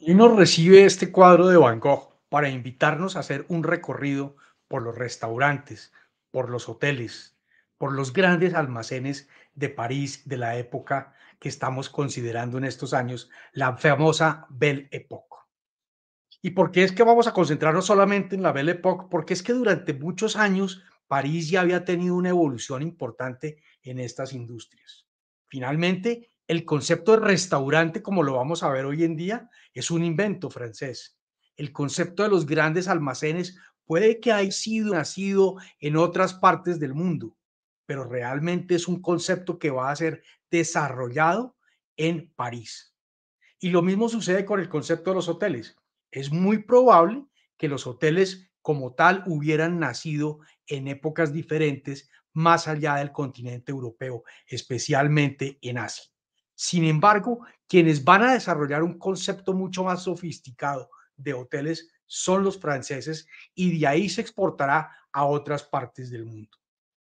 Y nos recibe este cuadro de Van Gogh para invitarnos a hacer un recorrido por los restaurantes, por los hoteles, por los grandes almacenes de París de la época que estamos considerando en estos años, la famosa Belle Époque. ¿Y por qué es que vamos a concentrarnos solamente en la Belle Époque? Porque es que durante muchos años París ya había tenido una evolución importante en estas industrias. Finalmente, el concepto de restaurante, como lo vamos a ver hoy en día, es un invento francés. El concepto de los grandes almacenes puede que haya sido nacido en otras partes del mundo, pero realmente es un concepto que va a ser desarrollado en París. Y lo mismo sucede con el concepto de los hoteles. Es muy probable que los hoteles como tal hubieran nacido en épocas diferentes más allá del continente europeo, especialmente en Asia. Sin embargo, quienes van a desarrollar un concepto mucho más sofisticado de hoteles son los franceses y de ahí se exportará a otras partes del mundo.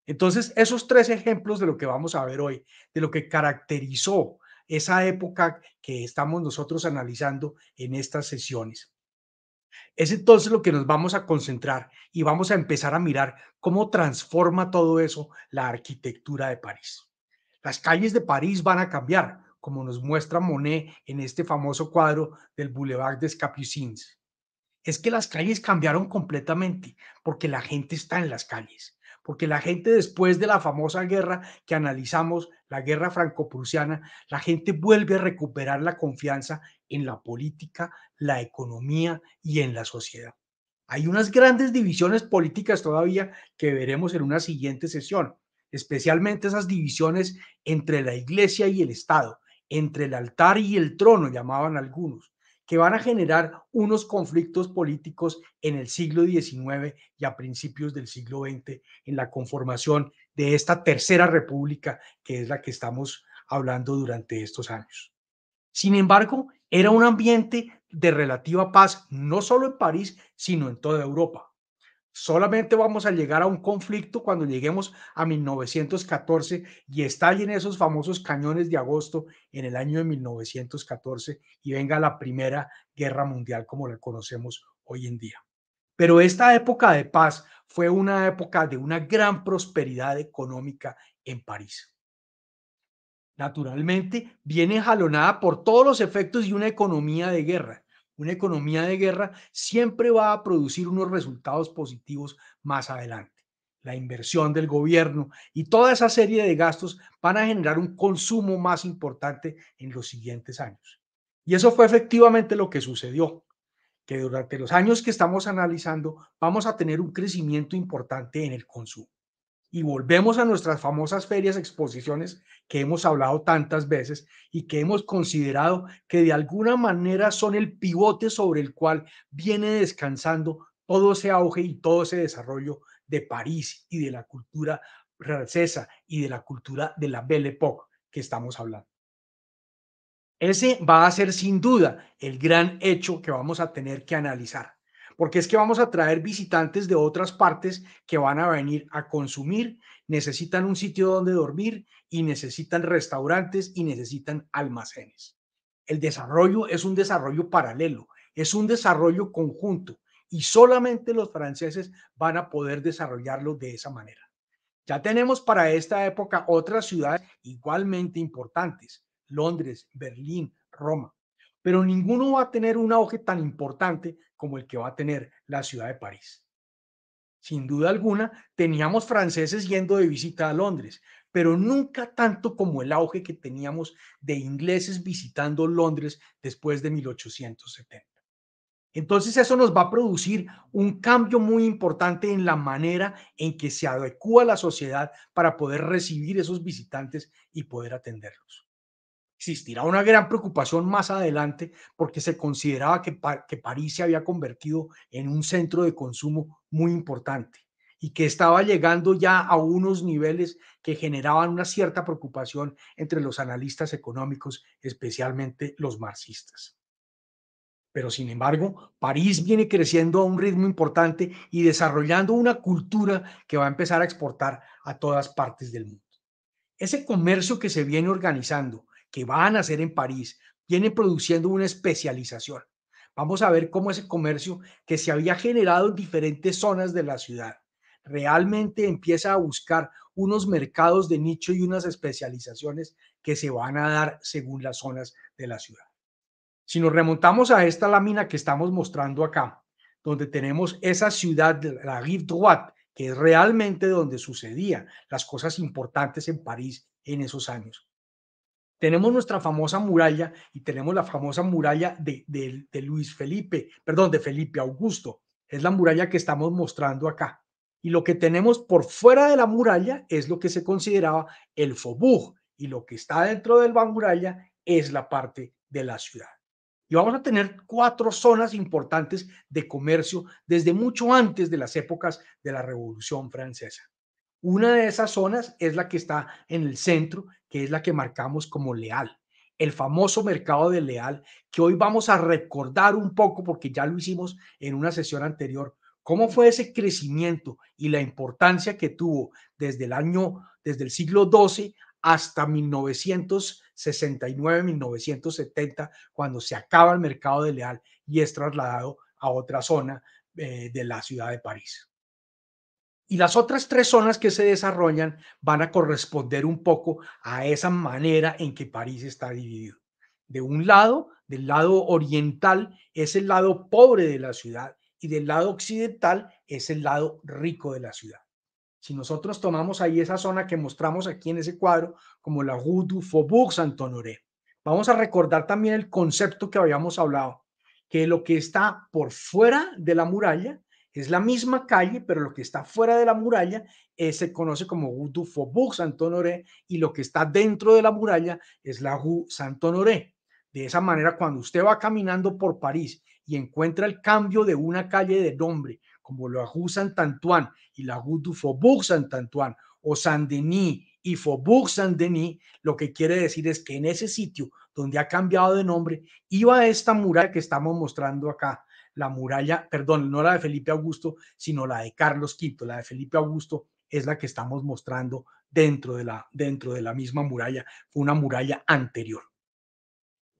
Entonces, esos tres ejemplos de lo que vamos a ver hoy, de lo que caracterizó esa época que estamos nosotros analizando en estas sesiones. Es entonces lo que nos vamos a concentrar y vamos a empezar a mirar cómo transforma todo eso la arquitectura de París. Las calles de París van a cambiar, como nos muestra Monet en este famoso cuadro del Boulevard des Capucines. Es que las calles cambiaron completamente porque la gente está en las calles, porque la gente después de la famosa guerra que analizamos, la guerra franco-prusiana, la gente vuelve a recuperar la confianza en la política, la economía y en la sociedad. Hay unas grandes divisiones políticas todavía que veremos en una siguiente sesión, especialmente esas divisiones entre la iglesia y el Estado, entre el altar y el trono, llamaban algunos, que van a generar unos conflictos políticos en el siglo XIX y a principios del siglo XX en la conformación de esta tercera república que es la que estamos hablando durante estos años. Sin embargo, era un ambiente de relativa paz, no solo en París, sino en toda Europa. Solamente vamos a llegar a un conflicto cuando lleguemos a 1914 y estallen esos famosos cañones de agosto en el año de 1914 y venga la primera guerra mundial como la conocemos hoy en día. Pero esta época de paz fue una época de una gran prosperidad económica en París. Naturalmente, viene jalonada por todos los efectos de una economía de guerra una economía de guerra siempre va a producir unos resultados positivos más adelante. La inversión del gobierno y toda esa serie de gastos van a generar un consumo más importante en los siguientes años. Y eso fue efectivamente lo que sucedió, que durante los años que estamos analizando vamos a tener un crecimiento importante en el consumo y volvemos a nuestras famosas ferias, exposiciones que hemos hablado tantas veces y que hemos considerado que de alguna manera son el pivote sobre el cual viene descansando todo ese auge y todo ese desarrollo de París y de la cultura francesa y de la cultura de la Belle Époque que estamos hablando. Ese va a ser sin duda el gran hecho que vamos a tener que analizar porque es que vamos a traer visitantes de otras partes que van a venir a consumir, necesitan un sitio donde dormir y necesitan restaurantes y necesitan almacenes. El desarrollo es un desarrollo paralelo, es un desarrollo conjunto y solamente los franceses van a poder desarrollarlo de esa manera. Ya tenemos para esta época otras ciudades igualmente importantes, Londres, Berlín, Roma, pero ninguno va a tener un auge tan importante como el que va a tener la ciudad de París. Sin duda alguna, teníamos franceses yendo de visita a Londres, pero nunca tanto como el auge que teníamos de ingleses visitando Londres después de 1870. Entonces eso nos va a producir un cambio muy importante en la manera en que se adecúa la sociedad para poder recibir esos visitantes y poder atenderlos existirá una gran preocupación más adelante porque se consideraba que, que París se había convertido en un centro de consumo muy importante y que estaba llegando ya a unos niveles que generaban una cierta preocupación entre los analistas económicos, especialmente los marxistas. Pero sin embargo, París viene creciendo a un ritmo importante y desarrollando una cultura que va a empezar a exportar a todas partes del mundo. Ese comercio que se viene organizando que van a hacer en París, vienen produciendo una especialización. Vamos a ver cómo ese comercio que se había generado en diferentes zonas de la ciudad realmente empieza a buscar unos mercados de nicho y unas especializaciones que se van a dar según las zonas de la ciudad. Si nos remontamos a esta lámina que estamos mostrando acá, donde tenemos esa ciudad de la Rive Droite, que es realmente donde sucedían las cosas importantes en París en esos años. Tenemos nuestra famosa muralla y tenemos la famosa muralla de, Luis Felipe, perdón, de Felipe Augusto. Es la muralla que estamos mostrando acá. Y lo que tenemos por fuera de la muralla es lo que se consideraba el Faubourg. Y lo que está dentro del la muralla es la parte de la ciudad. Y vamos a tener cuatro zonas importantes de comercio desde mucho antes de las épocas de la Revolución Francesa. Una de esas zonas es la que está en el centro, que es la que marcamos como leal, el famoso mercado de leal, que hoy vamos a recordar un poco porque ya lo hicimos en una sesión anterior. ¿Cómo fue ese crecimiento y la importancia que tuvo desde el año, desde el siglo XII hasta 1969, 1970, cuando se acaba el mercado de leal y es trasladado a otra zona eh, de la ciudad de París? Y las otras tres zonas que se desarrollan van a corresponder un poco a esa manera en que París está dividido. De un lado, del lado oriental, es el lado pobre de la ciudad y del lado occidental es el lado rico de la ciudad. Si nosotros tomamos ahí esa zona que mostramos aquí en ese cuadro como la Rue du Faubourg Saint-Honoré, vamos a recordar también el concepto que habíamos hablado, que lo que está por fuera de la muralla es la misma calle, pero lo que está fuera de la muralla eh, se conoce como Rue du Faubourg Saint-Honoré y lo que está dentro de la muralla es la Rue Saint-Honoré. De esa manera, cuando usted va caminando por París y encuentra el cambio de una calle de nombre, como la Rue Saint-Antoine y la Rue du Faubourg Saint-Antoine o Saint-Denis y Faubourg Saint-Denis, lo que quiere decir es que en ese sitio donde ha cambiado de nombre, iba esta muralla que estamos mostrando acá, la muralla, perdón, no la de Felipe Augusto, sino la de Carlos V. La de Felipe Augusto es la que estamos mostrando dentro de la, dentro de la misma muralla, fue una muralla anterior.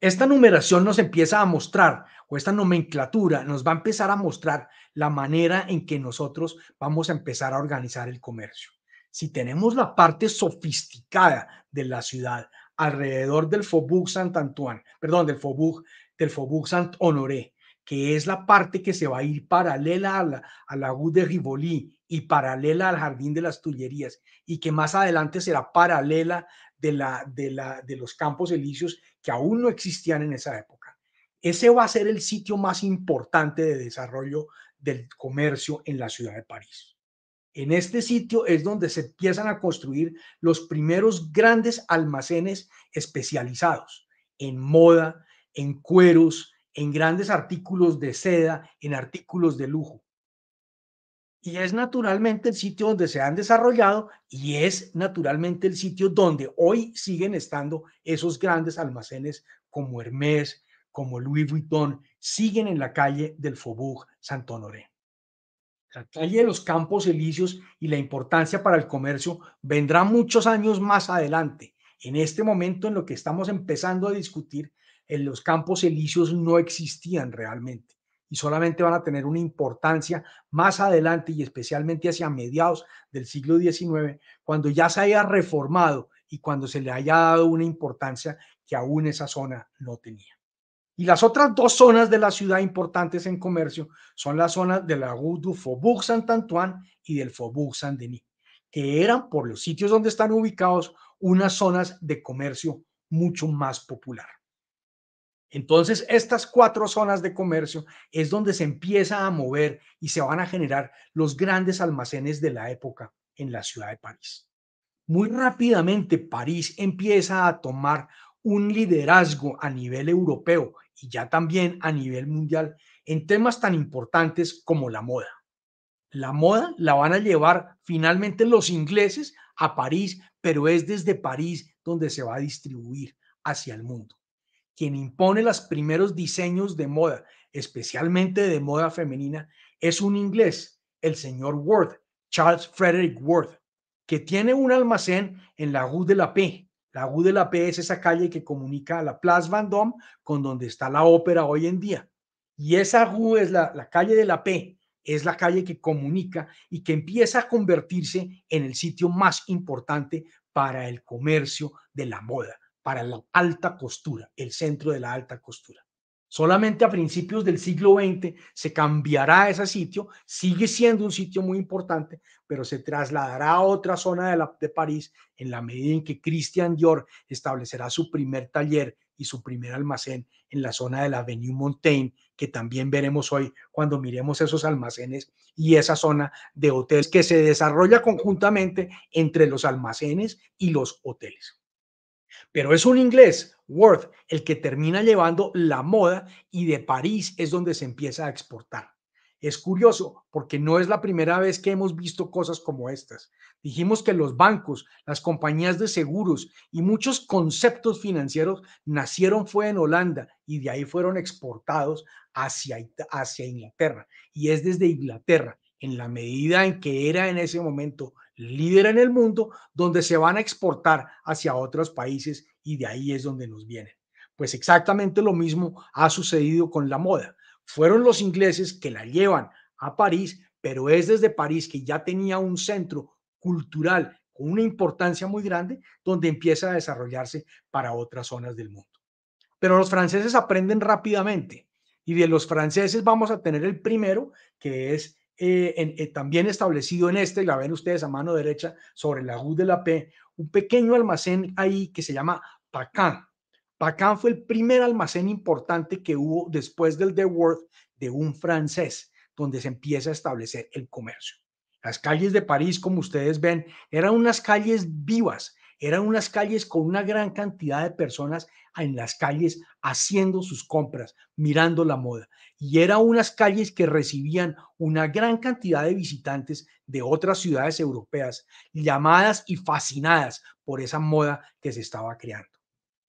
Esta numeración nos empieza a mostrar, o esta nomenclatura nos va a empezar a mostrar la manera en que nosotros vamos a empezar a organizar el comercio. Si tenemos la parte sofisticada de la ciudad alrededor del Faubourg Saint-Antoine, perdón, del Faubourg, del Faubourg Saint-Honoré, que es la parte que se va a ir paralela a la, a la de Rivoli y paralela al Jardín de las Tullerías y que más adelante será paralela de, la, de, de los campos elíseos que aún no existían en esa época. Ese va a ser el sitio más importante de desarrollo del comercio en la ciudad de París. En este sitio es donde se empiezan a construir los primeros grandes almacenes especializados en moda, en cueros, en grandes artículos de seda, en artículos de lujo. Y es naturalmente el sitio donde se han desarrollado y es naturalmente el sitio donde hoy siguen estando esos grandes almacenes como Hermès, como Louis Vuitton, siguen en la calle del Faubourg Saint-Honoré. La calle de los Campos Elíseos y la importancia para el comercio vendrá muchos años más adelante. En este momento en lo que estamos empezando a discutir en los campos elíseos no existían realmente y solamente van a tener una importancia más adelante y especialmente hacia mediados del siglo XIX, cuando ya se haya reformado y cuando se le haya dado una importancia que aún esa zona no tenía. Y las otras dos zonas de la ciudad importantes en comercio son las zonas de la Rue du Faubourg Saint-Antoine y del Faubourg Saint-Denis, que eran, por los sitios donde están ubicados, unas zonas de comercio mucho más popular. Entonces, estas cuatro zonas de comercio es donde se empieza a mover y se van a generar los grandes almacenes de la época en la ciudad de París. Muy rápidamente, París empieza a tomar un liderazgo a nivel europeo y ya también a nivel mundial en temas tan importantes como la moda. La moda la van a llevar finalmente los ingleses a París, pero es desde París donde se va a distribuir hacia el mundo quien impone los primeros diseños de moda, especialmente de moda femenina, es un inglés, el señor Ward, Charles Frederick Ward, que tiene un almacén en la Rue de la Paix. La Rue de la Paix es esa calle que comunica a la Place Vendôme con donde está la ópera hoy en día. Y esa Rue es la, la calle de la P, es la calle que comunica y que empieza a convertirse en el sitio más importante para el comercio de la moda para la alta costura, el centro de la alta costura. Solamente a principios del siglo XX se cambiará ese sitio, sigue siendo un sitio muy importante, pero se trasladará a otra zona de, París en la medida en que Christian Dior establecerá su primer taller y su primer almacén en la zona de la Avenue Montaigne, que también veremos hoy cuando miremos esos almacenes y esa zona de hoteles que se desarrolla conjuntamente entre los almacenes y los hoteles. Pero es un inglés, Worth, el que termina llevando la moda y de París es donde se empieza a exportar. Es curioso porque no es la primera vez que hemos visto cosas como estas. Dijimos que los bancos, las compañías de seguros y muchos conceptos financieros nacieron fue en Holanda y de ahí fueron exportados hacia, hacia Inglaterra. Y es desde Inglaterra, en la medida en que era en ese momento líder en el mundo, donde se van a exportar hacia otros países y de ahí es donde nos vienen. Pues exactamente lo mismo ha sucedido con la moda. Fueron los ingleses que la llevan a París, pero es desde París que ya tenía un centro cultural con una importancia muy grande, donde empieza a desarrollarse para otras zonas del mundo. Pero los franceses aprenden rápidamente y de los franceses vamos a tener el primero, que es eh, eh, también establecido en este, la ven ustedes a mano derecha sobre la U de la P, un pequeño almacén ahí que se llama Pacán. Pacan fue el primer almacén importante que hubo después del The Worth de un francés, donde se empieza a establecer el comercio. Las calles de París, como ustedes ven, eran unas calles vivas, eran unas calles con una gran cantidad de personas en las calles haciendo sus compras, mirando la moda. Y eran unas calles que recibían una gran cantidad de visitantes de otras ciudades europeas, llamadas y fascinadas por esa moda que se estaba creando.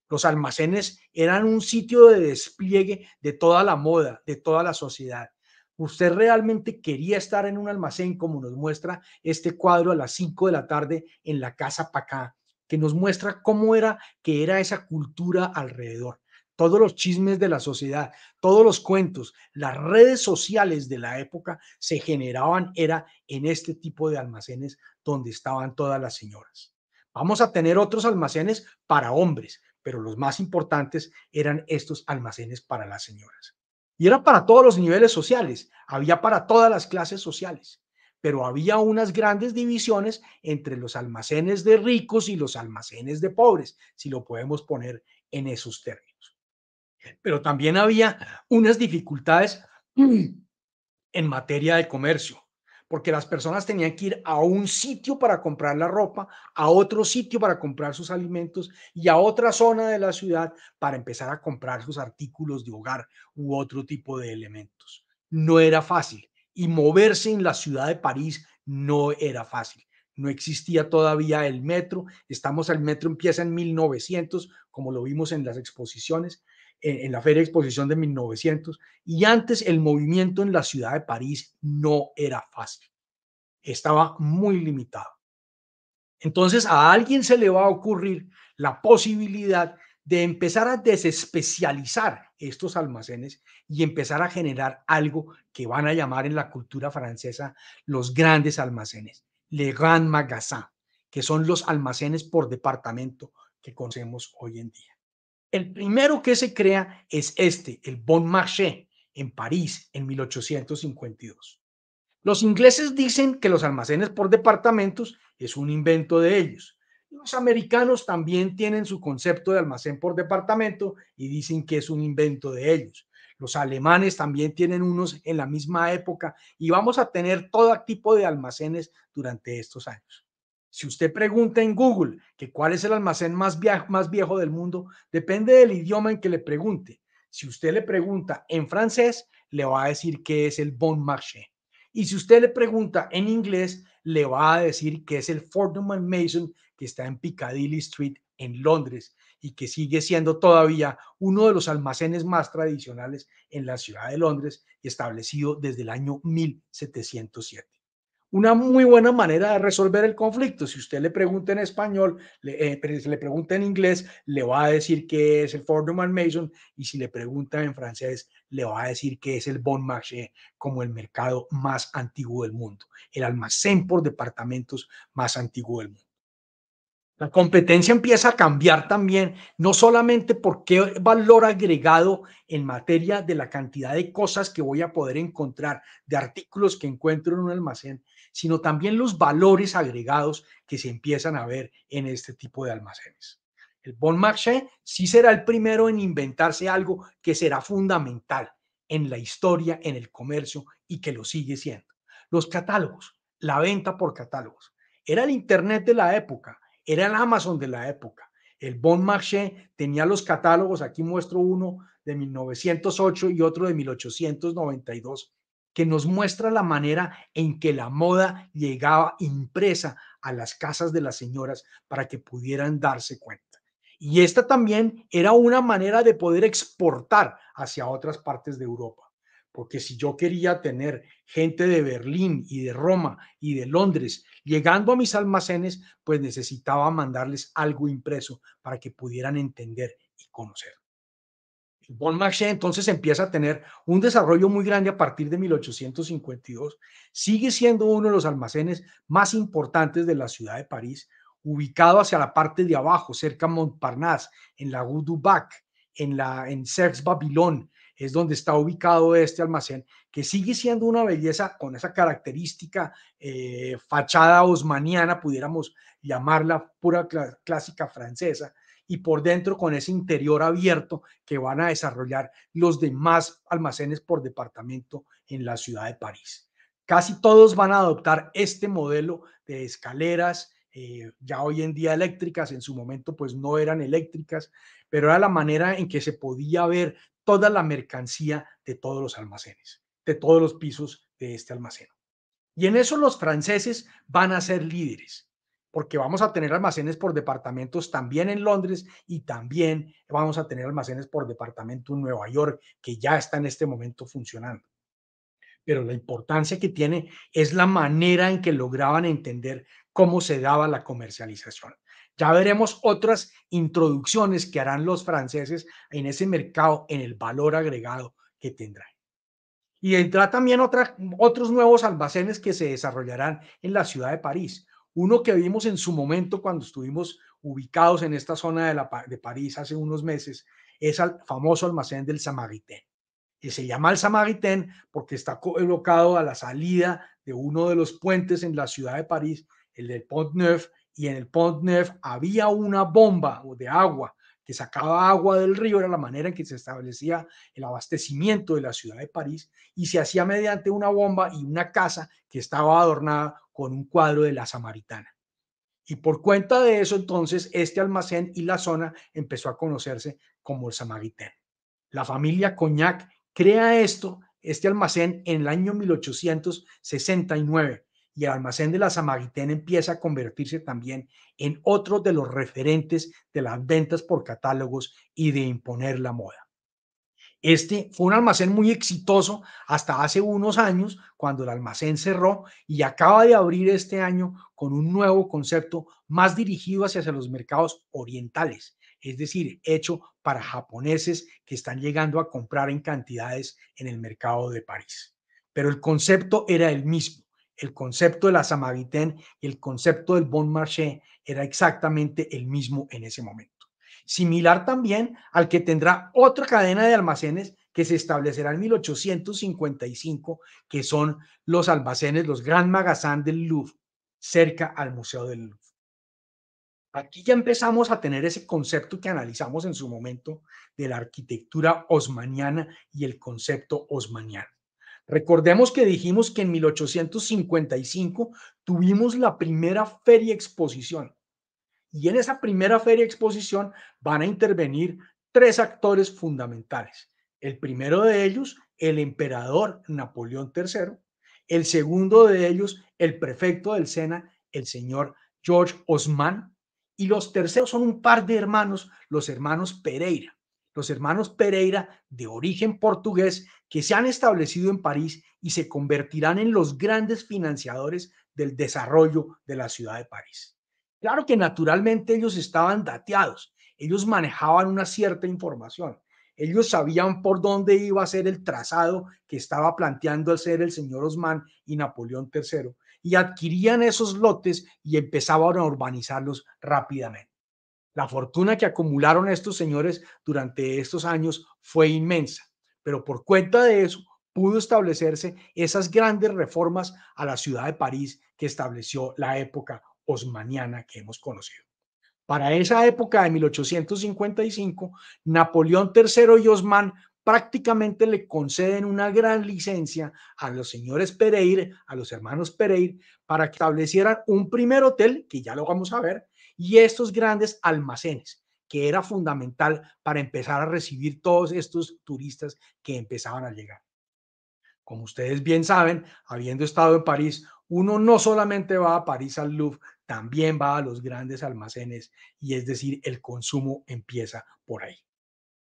Los almacenes eran un sitio de despliegue de toda la moda, de toda la sociedad. ¿Usted realmente quería estar en un almacén como nos muestra este cuadro a las 5 de la tarde en la Casa Pacá que nos muestra cómo era que era esa cultura alrededor. Todos los chismes de la sociedad, todos los cuentos, las redes sociales de la época se generaban, era en este tipo de almacenes donde estaban todas las señoras. Vamos a tener otros almacenes para hombres, pero los más importantes eran estos almacenes para las señoras. Y era para todos los niveles sociales, había para todas las clases sociales pero había unas grandes divisiones entre los almacenes de ricos y los almacenes de pobres, si lo podemos poner en esos términos. Pero también había unas dificultades en materia de comercio, porque las personas tenían que ir a un sitio para comprar la ropa, a otro sitio para comprar sus alimentos y a otra zona de la ciudad para empezar a comprar sus artículos de hogar u otro tipo de elementos. No era fácil y moverse en la ciudad de París no era fácil. No existía todavía el metro. Estamos, al metro empieza en 1900, como lo vimos en las exposiciones, en, la feria exposición de 1900. Y antes el movimiento en la ciudad de París no era fácil. Estaba muy limitado. Entonces a alguien se le va a ocurrir la posibilidad de empezar a desespecializar estos almacenes y empezar a generar algo que van a llamar en la cultura francesa los grandes almacenes, les grands magasins, que son los almacenes por departamento que conocemos hoy en día. El primero que se crea es este, el Bon Marché, en París, en 1852. Los ingleses dicen que los almacenes por departamentos es un invento de ellos, los americanos también tienen su concepto de almacén por departamento y dicen que es un invento de ellos. Los alemanes también tienen unos en la misma época y vamos a tener todo tipo de almacenes durante estos años. Si usted pregunta en Google que cuál es el almacén más, viejo, del mundo, depende del idioma en que le pregunte. Si usted le pregunta en francés, le va a decir que es el Bon Marché. Y si usted le pregunta en inglés, le va a decir que es el Fordham Mason, que está en Piccadilly Street en Londres y que sigue siendo todavía uno de los almacenes más tradicionales en la ciudad de Londres establecido desde el año 1707. Una muy buena manera de resolver el conflicto. Si usted le pregunta en español, le, eh, le pregunta en inglés, le va a decir que es el Fordham and Mason y si le pregunta en francés, le va a decir que es el Bon Marché como el mercado más antiguo del mundo, el almacén por departamentos más antiguo del mundo. La competencia empieza a cambiar también, no solamente por qué valor agregado en materia de la cantidad de cosas que voy a poder encontrar, de artículos que encuentro en un almacén, sino también los valores agregados que se empiezan a ver en este tipo de almacenes. El Bon Marché sí será el primero en inventarse algo que será fundamental en la historia, en el comercio y que lo sigue siendo. Los catálogos, la venta por catálogos. Era el Internet de la época era el Amazon de la época. El Bon Marché tenía los catálogos, aquí muestro uno de 1908 y otro de 1892, que nos muestra la manera en que la moda llegaba impresa a las casas de las señoras para que pudieran darse cuenta. Y esta también era una manera de poder exportar hacia otras partes de Europa porque si yo quería tener gente de Berlín y de Roma y de Londres llegando a mis almacenes, pues necesitaba mandarles algo impreso para que pudieran entender y conocer. El Bon Marché entonces empieza a tener un desarrollo muy grande a partir de 1852. Sigue siendo uno de los almacenes más importantes de la ciudad de París, ubicado hacia la parte de abajo, cerca Montparnasse, en la Rue du Bac, en la en es donde está ubicado este almacén, que sigue siendo una belleza con esa característica eh, fachada osmaniana, pudiéramos llamarla pura clásica francesa, y por dentro con ese interior abierto que van a desarrollar los demás almacenes por departamento en la ciudad de París. Casi todos van a adoptar este modelo de escaleras, eh, ya hoy en día eléctricas, en su momento pues no eran eléctricas, pero era la manera en que se podía ver toda la mercancía de todos los almacenes, de todos los pisos de este almacén. Y en eso los franceses van a ser líderes, porque vamos a tener almacenes por departamentos también en Londres y también vamos a tener almacenes por departamento en Nueva York, que ya está en este momento funcionando. Pero la importancia que tiene es la manera en que lograban entender cómo se daba la comercialización. Ya veremos otras introducciones que harán los franceses en ese mercado, en el valor agregado que tendrán. Y entra también otros nuevos almacenes que se desarrollarán en la ciudad de París. Uno que vimos en su momento cuando estuvimos ubicados en esta zona de, París hace unos meses, es el famoso almacén del Samaritain. Y se llama el Samaritain porque está colocado a la salida de uno de los puentes en la ciudad de París, el del Pont Neuf, y en el Pont Neuf había una bomba de agua que sacaba agua del río, era la manera en que se establecía el abastecimiento de la ciudad de París y se hacía mediante una bomba y una casa que estaba adornada con un cuadro de la Samaritana. Y por cuenta de eso, entonces, este almacén y la zona empezó a conocerse como el Samaritán. La familia Cognac crea esto, este almacén, en el año 1869 y el almacén de la Samaritana empieza a convertirse también en otro de los referentes de las ventas por catálogos y de imponer la moda. Este fue un almacén muy exitoso hasta hace unos años, cuando el almacén cerró y acaba de abrir este año con un nuevo concepto más dirigido hacia los mercados orientales, es decir, hecho para japoneses que están llegando a comprar en cantidades en el mercado de París. Pero el concepto era el mismo el concepto de la Samavitén y el concepto del Bon Marché era exactamente el mismo en ese momento. Similar también al que tendrá otra cadena de almacenes que se establecerá en 1855, que son los almacenes, los Grand Magasin del Louvre, cerca al Museo del Louvre. Aquí ya empezamos a tener ese concepto que analizamos en su momento de la arquitectura osmaniana y el concepto osmaniano. Recordemos que dijimos que en 1855 tuvimos la primera feria exposición y en esa primera feria exposición van a intervenir tres actores fundamentales. El primero de ellos, el emperador Napoleón III, el segundo de ellos, el prefecto del Sena, el señor George Osman, y los terceros son un par de hermanos, los hermanos Pereira los hermanos Pereira, de origen portugués, que se han establecido en París y se convertirán en los grandes financiadores del desarrollo de la ciudad de París. Claro que naturalmente ellos estaban dateados, ellos manejaban una cierta información, ellos sabían por dónde iba a ser el trazado que estaba planteando hacer el señor Osman y Napoleón III, y adquirían esos lotes y empezaban a urbanizarlos rápidamente. La fortuna que acumularon estos señores durante estos años fue inmensa, pero por cuenta de eso pudo establecerse esas grandes reformas a la ciudad de París que estableció la época osmaniana que hemos conocido. Para esa época de 1855, Napoleón III y Osman prácticamente le conceden una gran licencia a los señores Pereir, a los hermanos Pereir, para que establecieran un primer hotel, que ya lo vamos a ver, y estos grandes almacenes que era fundamental para empezar a recibir todos estos turistas que empezaban a llegar. Como ustedes bien saben, habiendo estado en París, uno no solamente va a París al Louvre, también va a los grandes almacenes y es decir, el consumo empieza por ahí.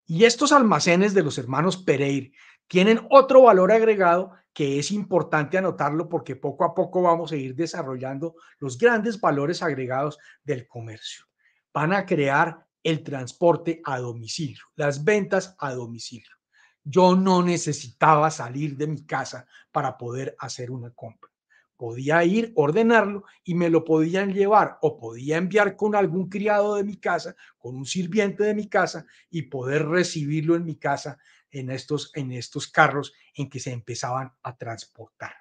Y estos almacenes de los hermanos Pereir tienen otro valor agregado que es importante anotarlo porque poco a poco vamos a ir desarrollando los grandes valores agregados del comercio. Van a crear el transporte a domicilio, las ventas a domicilio. Yo no necesitaba salir de mi casa para poder hacer una compra. Podía ir, ordenarlo y me lo podían llevar o podía enviar con algún criado de mi casa, con un sirviente de mi casa y poder recibirlo en mi casa en estos, en estos carros en que se empezaban a transportar.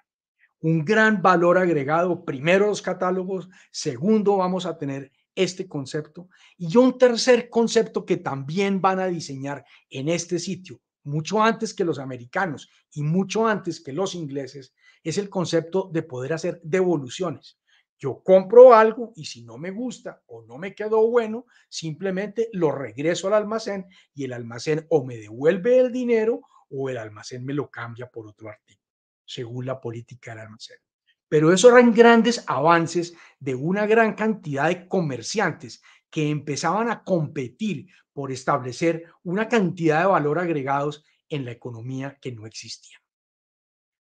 Un gran valor agregado, primero los catálogos, segundo vamos a tener este concepto y un tercer concepto que también van a diseñar en este sitio, mucho antes que los americanos y mucho antes que los ingleses, es el concepto de poder hacer devoluciones. Yo compro algo y si no me gusta o no me quedó bueno, simplemente lo regreso al almacén y el almacén o me devuelve el dinero o el almacén me lo cambia por otro artículo, según la política del almacén. Pero esos eran grandes avances de una gran cantidad de comerciantes que empezaban a competir por establecer una cantidad de valor agregados en la economía que no existía.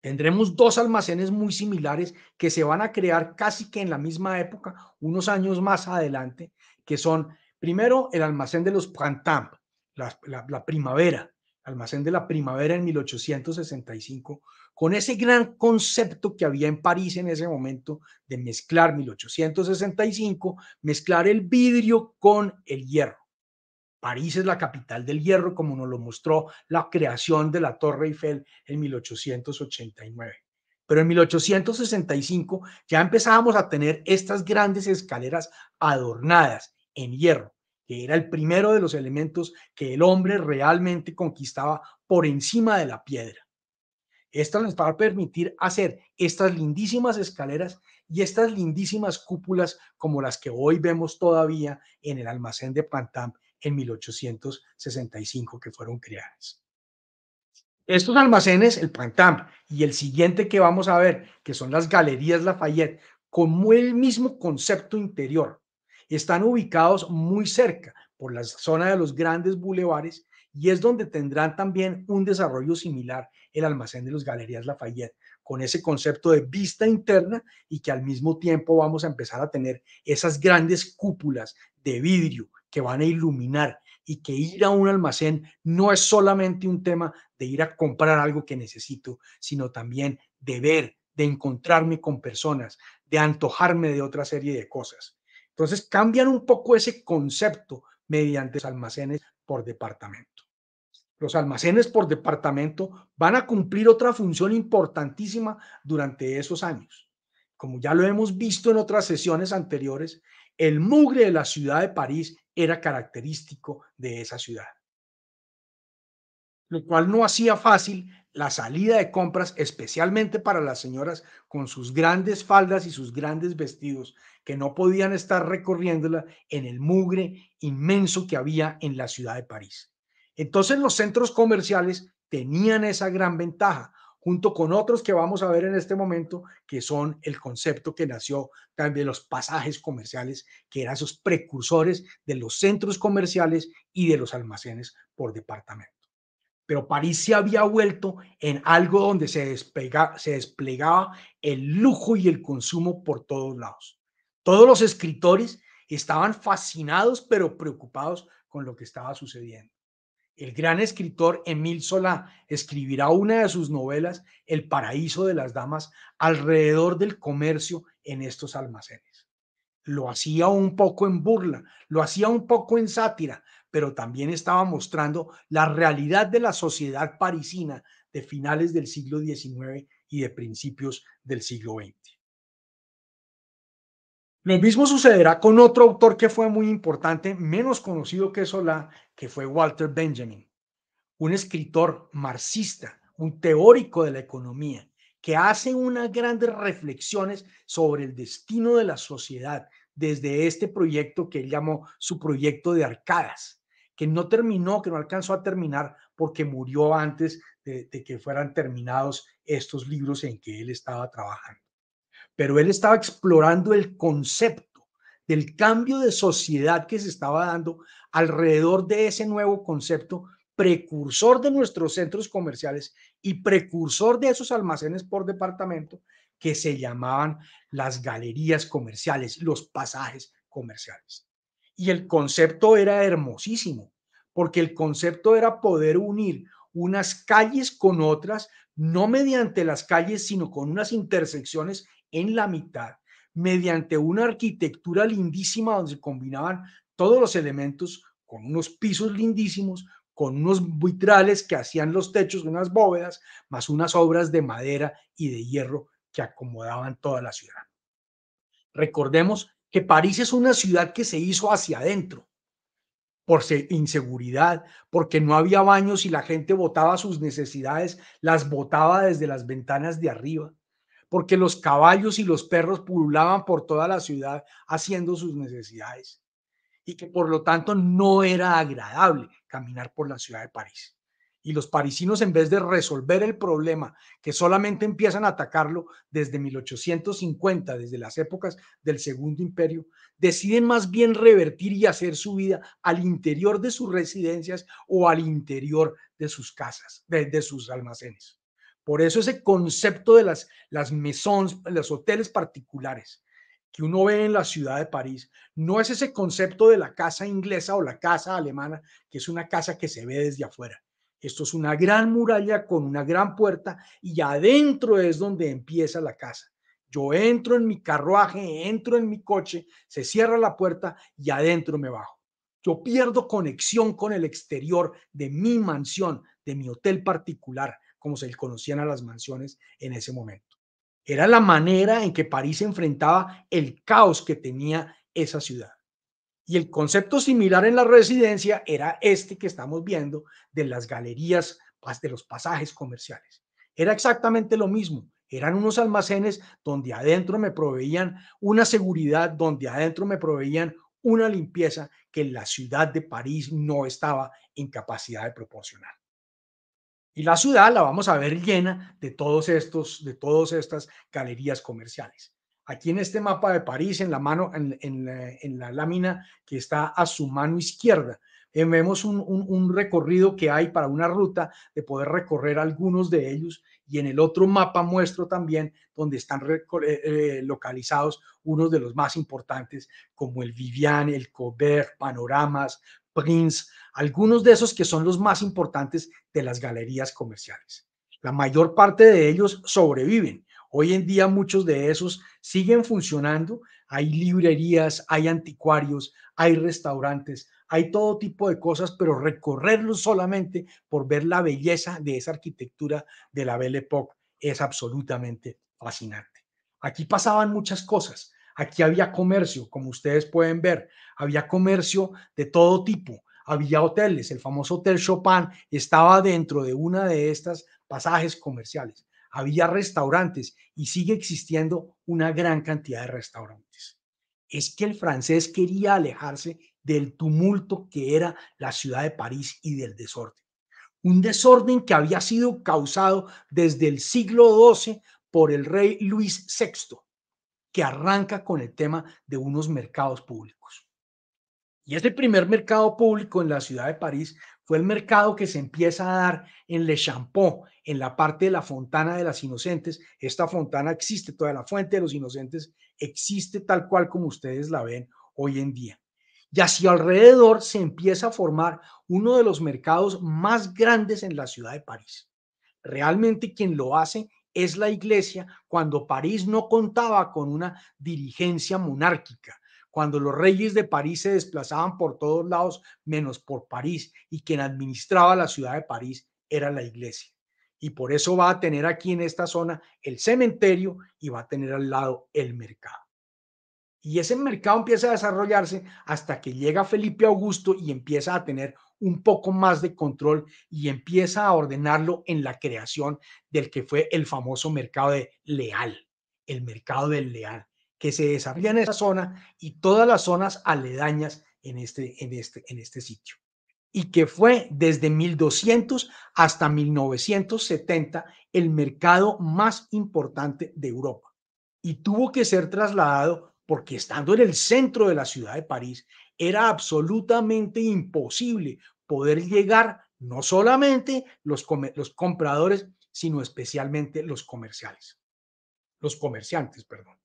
Tendremos dos almacenes muy similares que se van a crear casi que en la misma época, unos años más adelante, que son primero el almacén de los Pantamp, la, la primavera, almacén de la primavera en 1865, con ese gran concepto que había en París en ese momento de mezclar 1865, mezclar el vidrio con el hierro. París es la capital del hierro, como nos lo mostró la creación de la Torre Eiffel en 1889. Pero en 1865 ya empezábamos a tener estas grandes escaleras adornadas en hierro, que era el primero de los elementos que el hombre realmente conquistaba por encima de la piedra. Esto nos va a permitir hacer estas lindísimas escaleras y estas lindísimas cúpulas como las que hoy vemos todavía en el almacén de Pantam en 1865 que fueron creadas. Estos almacenes, el Pantam y el siguiente que vamos a ver, que son las Galerías Lafayette, con el mismo concepto interior, están ubicados muy cerca por la zona de los grandes bulevares y es donde tendrán también un desarrollo similar el almacén de las Galerías Lafayette, con ese concepto de vista interna y que al mismo tiempo vamos a empezar a tener esas grandes cúpulas de vidrio que van a iluminar y que ir a un almacén no es solamente un tema de ir a comprar algo que necesito, sino también de ver, de encontrarme con personas, de antojarme de otra serie de cosas. Entonces cambian un poco ese concepto mediante los almacenes por departamento. Los almacenes por departamento van a cumplir otra función importantísima durante esos años. Como ya lo hemos visto en otras sesiones anteriores, el mugre de la ciudad de París era característico de esa ciudad. Lo cual no hacía fácil la salida de compras, especialmente para las señoras con sus grandes faldas y sus grandes vestidos, que no podían estar recorriéndola en el mugre inmenso que había en la ciudad de París. Entonces los centros comerciales tenían esa gran ventaja junto con otros que vamos a ver en este momento, que son el concepto que nació también de los pasajes comerciales, que eran esos precursores de los centros comerciales y de los almacenes por departamento. Pero París se había vuelto en algo donde se desplegaba el lujo y el consumo por todos lados. Todos los escritores estaban fascinados pero preocupados con lo que estaba sucediendo el gran escritor Emile Solá escribirá una de sus novelas, El paraíso de las damas, alrededor del comercio en estos almacenes. Lo hacía un poco en burla, lo hacía un poco en sátira, pero también estaba mostrando la realidad de la sociedad parisina de finales del siglo XIX y de principios del siglo XX. Lo mismo sucederá con otro autor que fue muy importante, menos conocido que Solá, que fue Walter Benjamin, un escritor marxista, un teórico de la economía, que hace unas grandes reflexiones sobre el destino de la sociedad desde este proyecto que él llamó su proyecto de arcadas, que no terminó, que no alcanzó a terminar porque murió antes de, de que fueran terminados estos libros en que él estaba trabajando pero él estaba explorando el concepto del cambio de sociedad que se estaba dando alrededor de ese nuevo concepto precursor de nuestros centros comerciales y precursor de esos almacenes por departamento que se llamaban las galerías comerciales, los pasajes comerciales. Y el concepto era hermosísimo, porque el concepto era poder unir unas calles con otras, no mediante las calles, sino con unas intersecciones en la mitad mediante una arquitectura lindísima donde se combinaban todos los elementos con unos pisos lindísimos, con unos buitrales que hacían los techos, unas bóvedas, más unas obras de madera y de hierro que acomodaban toda la ciudad. Recordemos que París es una ciudad que se hizo hacia adentro, por inseguridad, porque no había baños y la gente botaba sus necesidades, las botaba desde las ventanas de arriba porque los caballos y los perros pululaban por toda la ciudad haciendo sus necesidades y que por lo tanto no era agradable caminar por la ciudad de París. Y los parisinos en vez de resolver el problema, que solamente empiezan a atacarlo desde 1850, desde las épocas del Segundo Imperio, deciden más bien revertir y hacer su vida al interior de sus residencias o al interior de sus casas, de, de sus almacenes. Por eso ese concepto de las, las maisons, los hoteles particulares que uno ve en la ciudad de París, no es ese concepto de la casa inglesa o la casa alemana, que es una casa que se ve desde afuera. Esto es una gran muralla con una gran puerta y adentro es donde empieza la casa. Yo entro en mi carruaje, entro en mi coche, se cierra la puerta y adentro me bajo. Yo pierdo conexión con el exterior de mi mansión, de mi hotel particular como se conocían a las mansiones en ese momento. Era la manera en que París enfrentaba el caos que tenía esa ciudad. Y el concepto similar en la residencia era este que estamos viendo de las galerías, de los pasajes comerciales. Era exactamente lo mismo. Eran unos almacenes donde adentro me proveían una seguridad, donde adentro me proveían una limpieza que la ciudad de París no estaba en capacidad de proporcionar. Y la ciudad la vamos a ver llena de todos estos, de todas estas galerías comerciales. Aquí en este mapa de París, en la mano, en, la, lámina que está a su mano izquierda, eh, vemos un, recorrido que hay para una ruta de poder recorrer algunos de ellos y en el otro mapa muestro también donde están eh, eh, localizados unos de los más importantes como el Vivian, el Cobert, Panoramas, Prince, algunos de esos que son los más importantes de las galerías comerciales. La mayor parte de ellos sobreviven. Hoy en día muchos de esos siguen funcionando. Hay librerías, hay anticuarios, hay restaurantes, hay todo tipo de cosas, pero recorrerlos solamente por ver la belleza de esa arquitectura de la Belle Époque es absolutamente fascinante. Aquí pasaban muchas cosas. Aquí había comercio, como ustedes pueden ver, había comercio de todo tipo, había hoteles, el famoso Hotel Chopin estaba dentro de una de estas pasajes comerciales, había restaurantes y sigue existiendo una gran cantidad de restaurantes. Es que el francés quería alejarse del tumulto que era la ciudad de París y del desorden. Un desorden que había sido causado desde el siglo XII por el rey Luis VI que arranca con el tema de unos mercados públicos. Y ese primer mercado público en la ciudad de París fue el mercado que se empieza a dar en Le Champot, en la parte de la Fontana de las Inocentes. Esta fontana existe, toda la Fuente de los Inocentes existe tal cual como ustedes la ven hoy en día. Y así alrededor se empieza a formar uno de los mercados más grandes en la ciudad de París. Realmente quien lo hace es la iglesia cuando París no contaba con una dirigencia monárquica, cuando los reyes de París se desplazaban por todos lados menos por París y quien administraba la ciudad de París era la iglesia. Y por eso va a tener aquí en esta zona el cementerio y va a tener al lado el mercado. Y ese mercado empieza a desarrollarse hasta que llega Felipe Augusto y empieza a tener un poco más de control y empieza a ordenarlo en la creación del que fue el famoso mercado de leal, el mercado del leal, que se desarrolla en esa zona y todas las zonas aledañas en este, en este, en este sitio y que fue desde 1200 hasta 1970 el mercado más importante de Europa. Y tuvo que ser trasladado porque estando en el centro de la ciudad de París, era absolutamente imposible poder llegar no solamente los, los compradores, sino especialmente los comerciales, los comerciantes, perdón.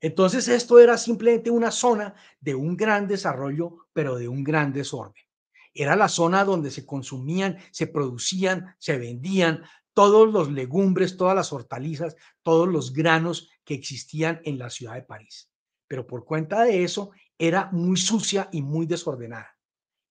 Entonces esto era simplemente una zona de un gran desarrollo, pero de un gran desorden. Era la zona donde se consumían, se producían, se vendían todos los legumbres, todas las hortalizas, todos los granos que existían en la ciudad de París. Pero por cuenta de eso, era muy sucia y muy desordenada.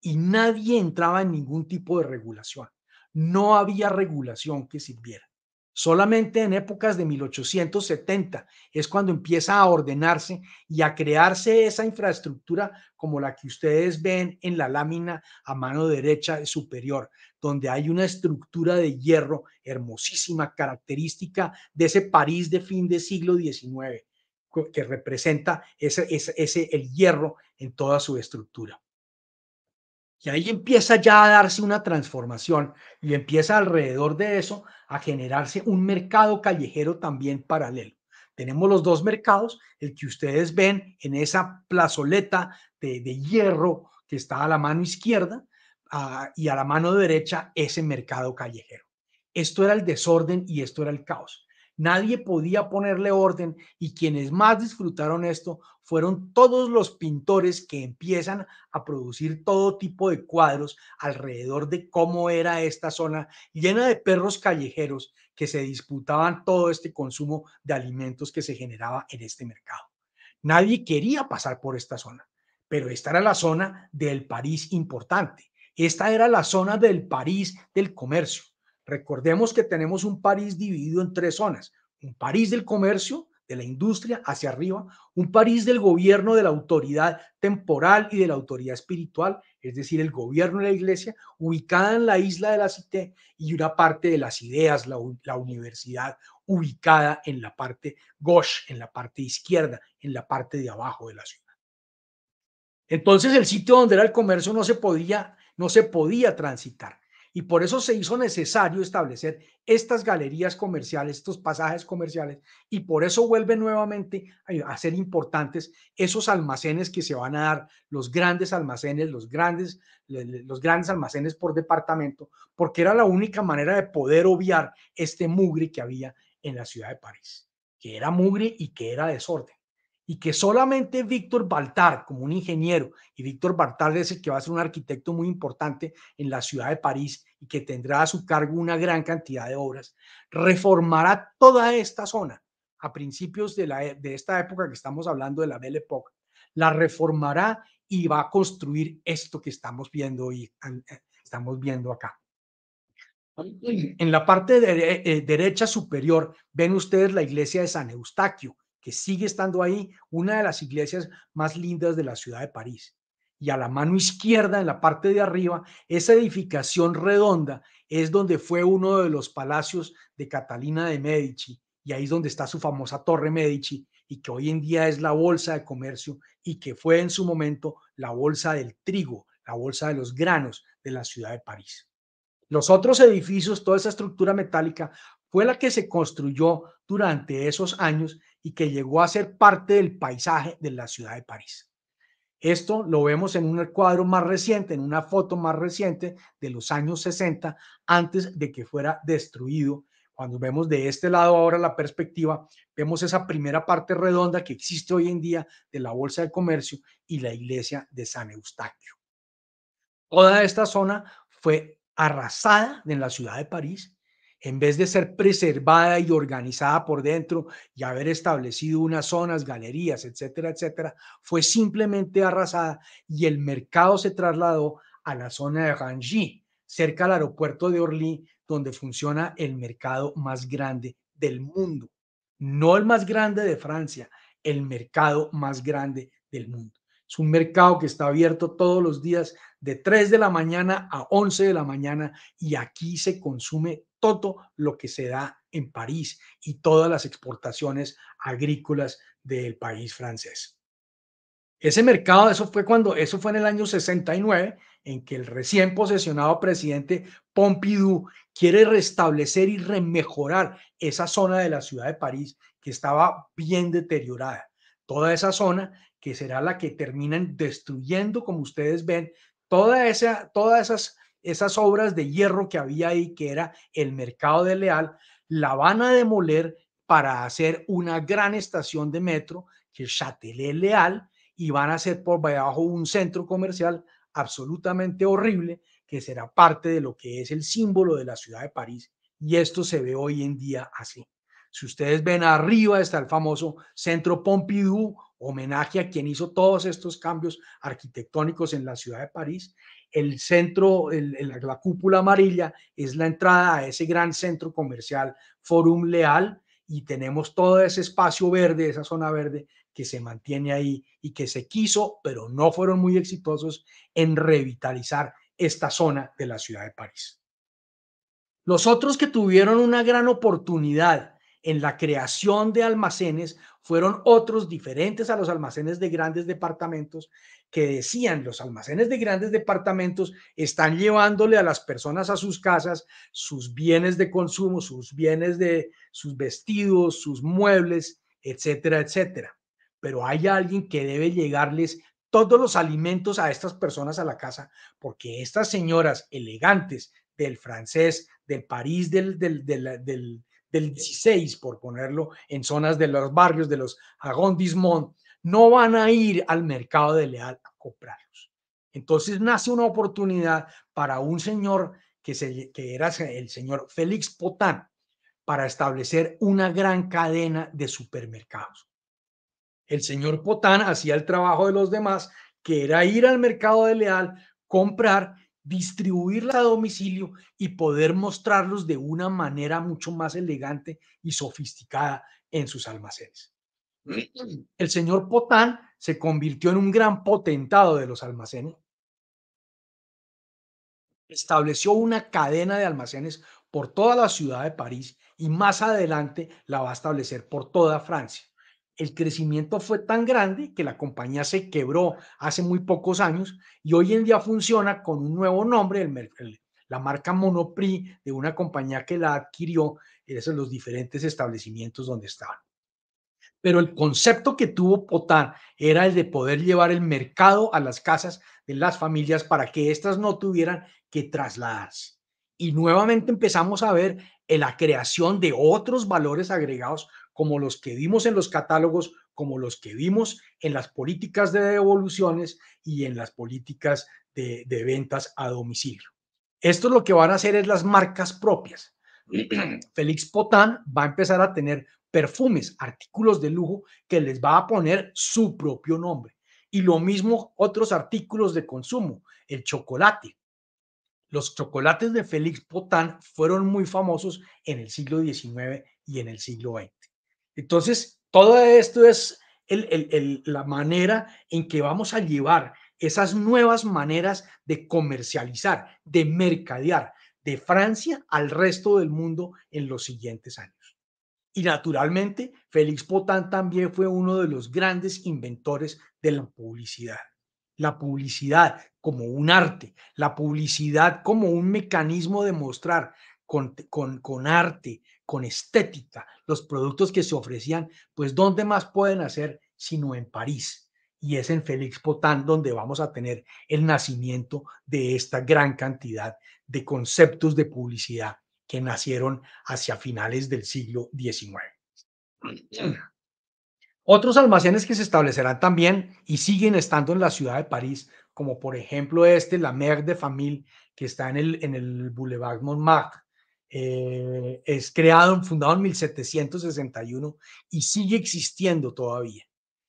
Y nadie entraba en ningún tipo de regulación. No había regulación que sirviera. Solamente en épocas de 1870 es cuando empieza a ordenarse y a crearse esa infraestructura como la que ustedes ven en la lámina a mano derecha superior, donde hay una estructura de hierro hermosísima, característica de ese París de fin de siglo XIX que representa ese, ese, el hierro en toda su estructura. Y ahí empieza ya a darse una transformación y empieza alrededor de eso a generarse un mercado callejero también paralelo. Tenemos los dos mercados, el que ustedes ven en esa plazoleta de, hierro que está a la mano izquierda ah, y a la mano derecha ese mercado callejero. Esto era el desorden y esto era el caos. Nadie podía ponerle orden y quienes más disfrutaron esto fueron todos los pintores que empiezan a producir todo tipo de cuadros alrededor de cómo era esta zona llena de perros callejeros que se disputaban todo este consumo de alimentos que se generaba en este mercado. Nadie quería pasar por esta zona, pero esta era la zona del París importante. Esta era la zona del París del comercio. Recordemos que tenemos un París dividido en tres zonas. Un París del comercio, de la industria hacia arriba, un París del gobierno de la autoridad temporal y de la autoridad espiritual, es decir, el gobierno de la iglesia, ubicada en la isla de la Cité, y una parte de las ideas, la, universidad, ubicada en la parte gauche, en la parte izquierda, en la parte de abajo de la ciudad. Entonces el sitio donde era el comercio no se podía, no se podía transitar. Y por eso se hizo necesario establecer estas galerías comerciales, estos pasajes comerciales, y por eso vuelven nuevamente a ser importantes esos almacenes que se van a dar, los grandes almacenes, los grandes, los grandes almacenes por departamento, porque era la única manera de poder obviar este mugre que había en la ciudad de París, que era mugre y que era desorden y que solamente Víctor Baltar, como un ingeniero, y Víctor Baltar es el que va a ser un arquitecto muy importante en la ciudad de París y que tendrá a su cargo una gran cantidad de obras, reformará toda esta zona a principios de, e, esta época que estamos hablando de la Belle Époque, la reformará y va a construir esto que estamos viendo y eh, estamos viendo acá. En la parte de, eh, derecha superior ven ustedes la iglesia de San Eustaquio, que sigue estando ahí, una de las iglesias más lindas de la ciudad de París. Y a la mano izquierda, en la parte de arriba, esa edificación redonda es donde fue uno de los palacios de Catalina de Medici, y ahí es donde está su famosa Torre Medici, y que hoy en día es la bolsa de comercio, y que fue en su momento la bolsa del trigo, la bolsa de los granos de la ciudad de París. Los otros edificios, toda esa estructura metálica, fue la que se construyó durante esos años y que llegó a ser parte del paisaje de la ciudad de París. Esto lo vemos en un cuadro más reciente, en una foto más reciente de los años 60, antes de que fuera destruido. Cuando vemos de este lado ahora la perspectiva, vemos esa primera parte redonda que existe hoy en día de la Bolsa de Comercio y la iglesia de San Eustaquio. Toda esta zona fue arrasada en la ciudad de París en vez de ser preservada y organizada por dentro y haber establecido unas zonas, galerías, etcétera, etcétera, fue simplemente arrasada y el mercado se trasladó a la zona de Rangy, cerca al aeropuerto de Orly, donde funciona el mercado más grande del mundo. No el más grande de Francia, el mercado más grande del mundo. Es un mercado que está abierto todos los días de 3 de la mañana a 11 de la mañana y aquí se consume todo lo que se da en París y todas las exportaciones agrícolas del país francés. Ese mercado, eso fue cuando, eso fue en el año 69, en que el recién posesionado presidente Pompidou quiere restablecer y remejorar esa zona de la ciudad de París que estaba bien deteriorada. Toda esa zona que será la que terminan destruyendo, como ustedes ven, toda esa, todas esas, esas obras de hierro que había ahí, que era el mercado de Leal, la van a demoler para hacer una gran estación de metro, que es Châtelet Leal, y van a hacer por debajo un centro comercial absolutamente horrible, que será parte de lo que es el símbolo de la ciudad de París. Y esto se ve hoy en día así. Si ustedes ven arriba está el famoso Centro Pompidou homenaje a quien hizo todos estos cambios arquitectónicos en la ciudad de París. El centro, la cúpula amarilla es la entrada a ese gran centro comercial Forum Leal y tenemos todo ese espacio verde, esa zona verde que se mantiene ahí y que se quiso, pero no fueron muy exitosos en revitalizar esta zona de la ciudad de París. Los otros que tuvieron una gran oportunidad en la creación de almacenes fueron otros diferentes a los almacenes de grandes departamentos que decían los almacenes de grandes departamentos están llevándole a las personas a sus casas sus bienes de consumo, sus bienes de sus vestidos, sus muebles, etcétera, etcétera. Pero hay alguien que debe llegarles todos los alimentos a estas personas a la casa, porque estas señoras elegantes del francés, del París, del, del, del del 16, por ponerlo en zonas de los barrios de los agondismont no van a ir al mercado de Leal a comprarlos. Entonces nace una oportunidad para un señor que, se, que era el señor Félix Potán para establecer una gran cadena de supermercados. El señor Potán hacía el trabajo de los demás, que era ir al mercado de Leal, comprar Distribuirla a domicilio y poder mostrarlos de una manera mucho más elegante y sofisticada en sus almacenes. El señor Potán se convirtió en un gran potentado de los almacenes. Estableció una cadena de almacenes por toda la ciudad de París y más adelante la va a establecer por toda Francia el crecimiento fue tan grande que la compañía se quebró hace muy pocos años y hoy en día funciona con un nuevo nombre, el, la marca Monopri de una compañía que la adquirió, en los diferentes establecimientos donde estaban. Pero el concepto que tuvo Potán era el de poder llevar el mercado a las casas de las familias para que éstas no tuvieran que trasladarse. Y nuevamente empezamos a ver en eh, la creación de otros valores agregados como los que vimos en los catálogos, como los que vimos en las políticas de devoluciones y en las políticas de, ventas a domicilio. Esto es lo que van a hacer es las marcas propias. Félix Potán va a empezar a tener perfumes, artículos de lujo que les va a poner su propio nombre. Y lo mismo otros artículos de consumo, el chocolate. Los chocolates de Félix Potán fueron muy famosos en el siglo XIX y en el siglo XX. Entonces, todo esto es la manera en que vamos a llevar esas nuevas maneras de comercializar, de mercadear de Francia al resto del mundo en los siguientes años. Y naturalmente, Félix Potan también fue uno de los grandes inventores de la publicidad. La publicidad como un arte, la publicidad como un mecanismo de mostrar con arte, con estética, los productos que se ofrecían, pues ¿dónde más pueden hacer sino en París? Y es en Félix Potán donde vamos a tener el nacimiento de esta gran cantidad de conceptos de publicidad que nacieron hacia finales del siglo XIX. Otros almacenes que se establecerán también y siguen estando en la ciudad de París, como por ejemplo este, la Mer de Famille, que está en el, en el Boulevard Montmartre, eh, es creado, fundado en 1761 y sigue existiendo todavía.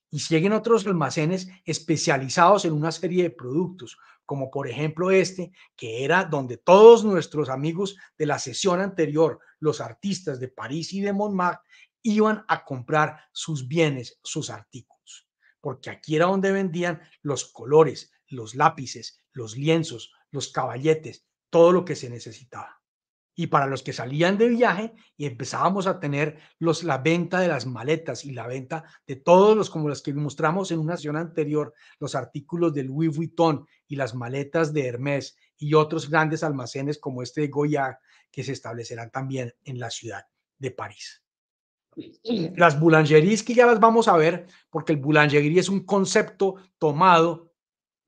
Y siguen otros almacenes especializados en una serie de productos, como por ejemplo este, que era donde todos nuestros amigos de la sesión anterior, los artistas de París y de Montmartre, iban a comprar sus bienes, sus artículos, porque aquí era donde vendían los colores, los lápices, los lienzos, los caballetes, todo lo que se necesitaba y para los que salían de viaje y empezábamos a tener los, la venta de las maletas y la venta de todos los, como los que mostramos en una sesión anterior, los artículos de Louis Vuitton y las maletas de Hermès y otros grandes almacenes como este de Goya que se establecerán también en la ciudad de París. Las boulangeries que ya las vamos a ver, porque el boulangerie es un concepto tomado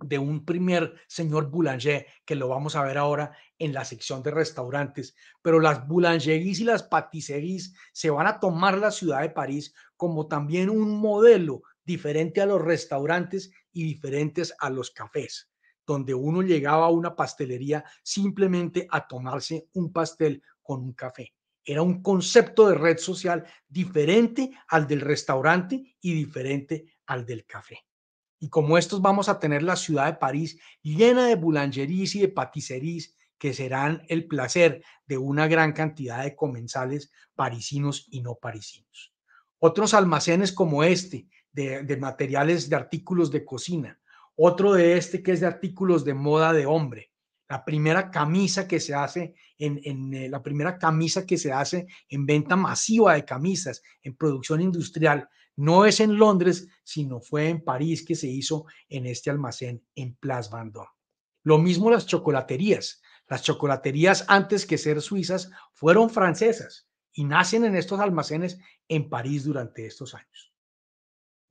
de un primer señor boulanger, que lo vamos a ver ahora en la sección de restaurantes, pero las boulangeries y las patisseries se van a tomar la ciudad de París como también un modelo diferente a los restaurantes y diferentes a los cafés, donde uno llegaba a una pastelería simplemente a tomarse un pastel con un café. Era un concepto de red social diferente al del restaurante y diferente al del café. Y como estos vamos a tener la ciudad de París llena de boulangeries y de patiseries que serán el placer de una gran cantidad de comensales parisinos y no parisinos. Otros almacenes como este, de, materiales de artículos de cocina, otro de este que es de artículos de moda de hombre, la primera camisa que se hace en, eh, la primera camisa que se hace en venta masiva de camisas en producción industrial no es en Londres, sino fue en París que se hizo en este almacén en Place Vendôme. Lo mismo las chocolaterías. Las chocolaterías antes que ser suizas fueron francesas y nacen en estos almacenes en París durante estos años.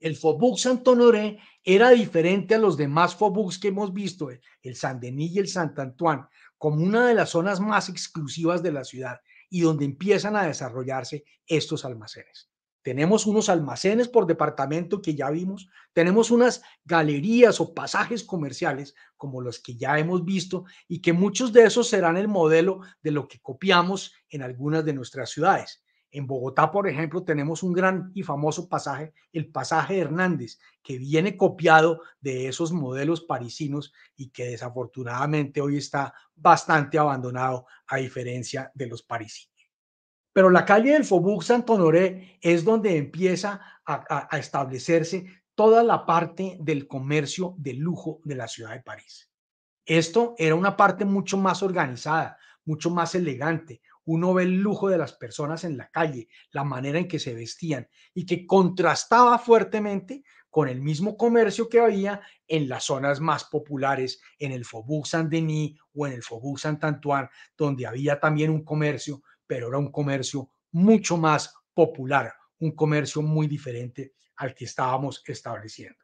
El Faubourg Saint-Honoré era diferente a los demás Faubourgs que hemos visto, eh, el Saint-Denis y el Saint-Antoine, como una de las zonas más exclusivas de la ciudad y donde empiezan a desarrollarse estos almacenes. Tenemos unos almacenes por departamento que ya vimos, tenemos unas galerías o pasajes comerciales como los que ya hemos visto y que muchos de esos serán el modelo de lo que copiamos en algunas de nuestras ciudades. En Bogotá, por ejemplo, tenemos un gran y famoso pasaje, el pasaje Hernández, que viene copiado de esos modelos parisinos y que desafortunadamente hoy está bastante abandonado a diferencia de los parisinos. Pero la calle del Faubourg Saint-Honoré es donde empieza a, establecerse toda la parte del comercio de lujo de la ciudad de París. Esto era una parte mucho más organizada, mucho más elegante. Uno ve el lujo de las personas en la calle, la manera en que se vestían y que contrastaba fuertemente con el mismo comercio que había en las zonas más populares, en el Faubourg Saint-Denis o en el Faubourg Saint-Antoine, donde había también un comercio pero era un comercio mucho más popular, un comercio muy diferente al que estábamos estableciendo.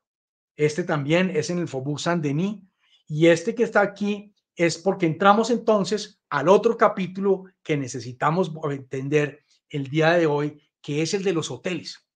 Este también es en el Faubourg Saint-Denis y este que está aquí es porque entramos entonces al otro capítulo que necesitamos entender el día de hoy, que es el de los hoteles.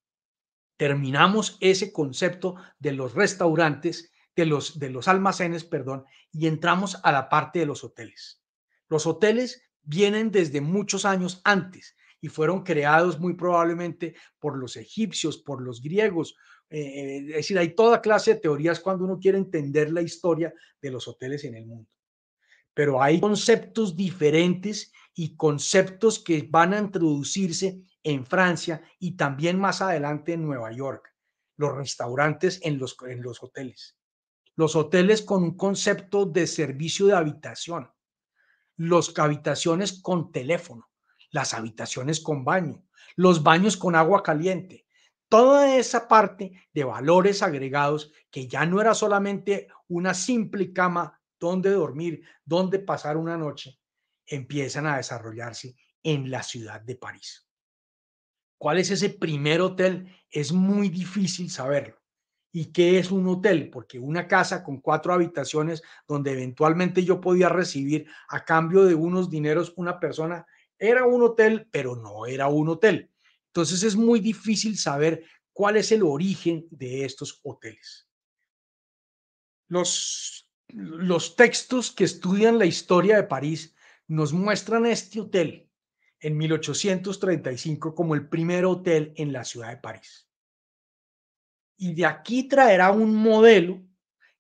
Terminamos ese concepto de los restaurantes, de los, de los almacenes, perdón, y entramos a la parte de los hoteles. Los hoteles vienen desde muchos años antes y fueron creados muy probablemente por los egipcios, por los griegos. Eh, eh, es decir, hay toda clase de teorías cuando uno quiere entender la historia de los hoteles en el mundo. Pero hay conceptos diferentes y conceptos que van a introducirse en Francia y también más adelante en Nueva York, los restaurantes en los, en los hoteles. Los hoteles con un concepto de servicio de habitación las habitaciones con teléfono, las habitaciones con baño, los baños con agua caliente, toda esa parte de valores agregados que ya no era solamente una simple cama donde dormir, donde pasar una noche, empiezan a desarrollarse en la ciudad de París. ¿Cuál es ese primer hotel? Es muy difícil saberlo. ¿Y qué es un hotel? Porque una casa con cuatro habitaciones donde eventualmente yo podía recibir a cambio de unos dineros una persona era un hotel, pero no era un hotel. Entonces es muy difícil saber cuál es el origen de estos hoteles. Los, los textos que estudian la historia de París nos muestran este hotel en 1835 como el primer hotel en la ciudad de París y de aquí traerá un modelo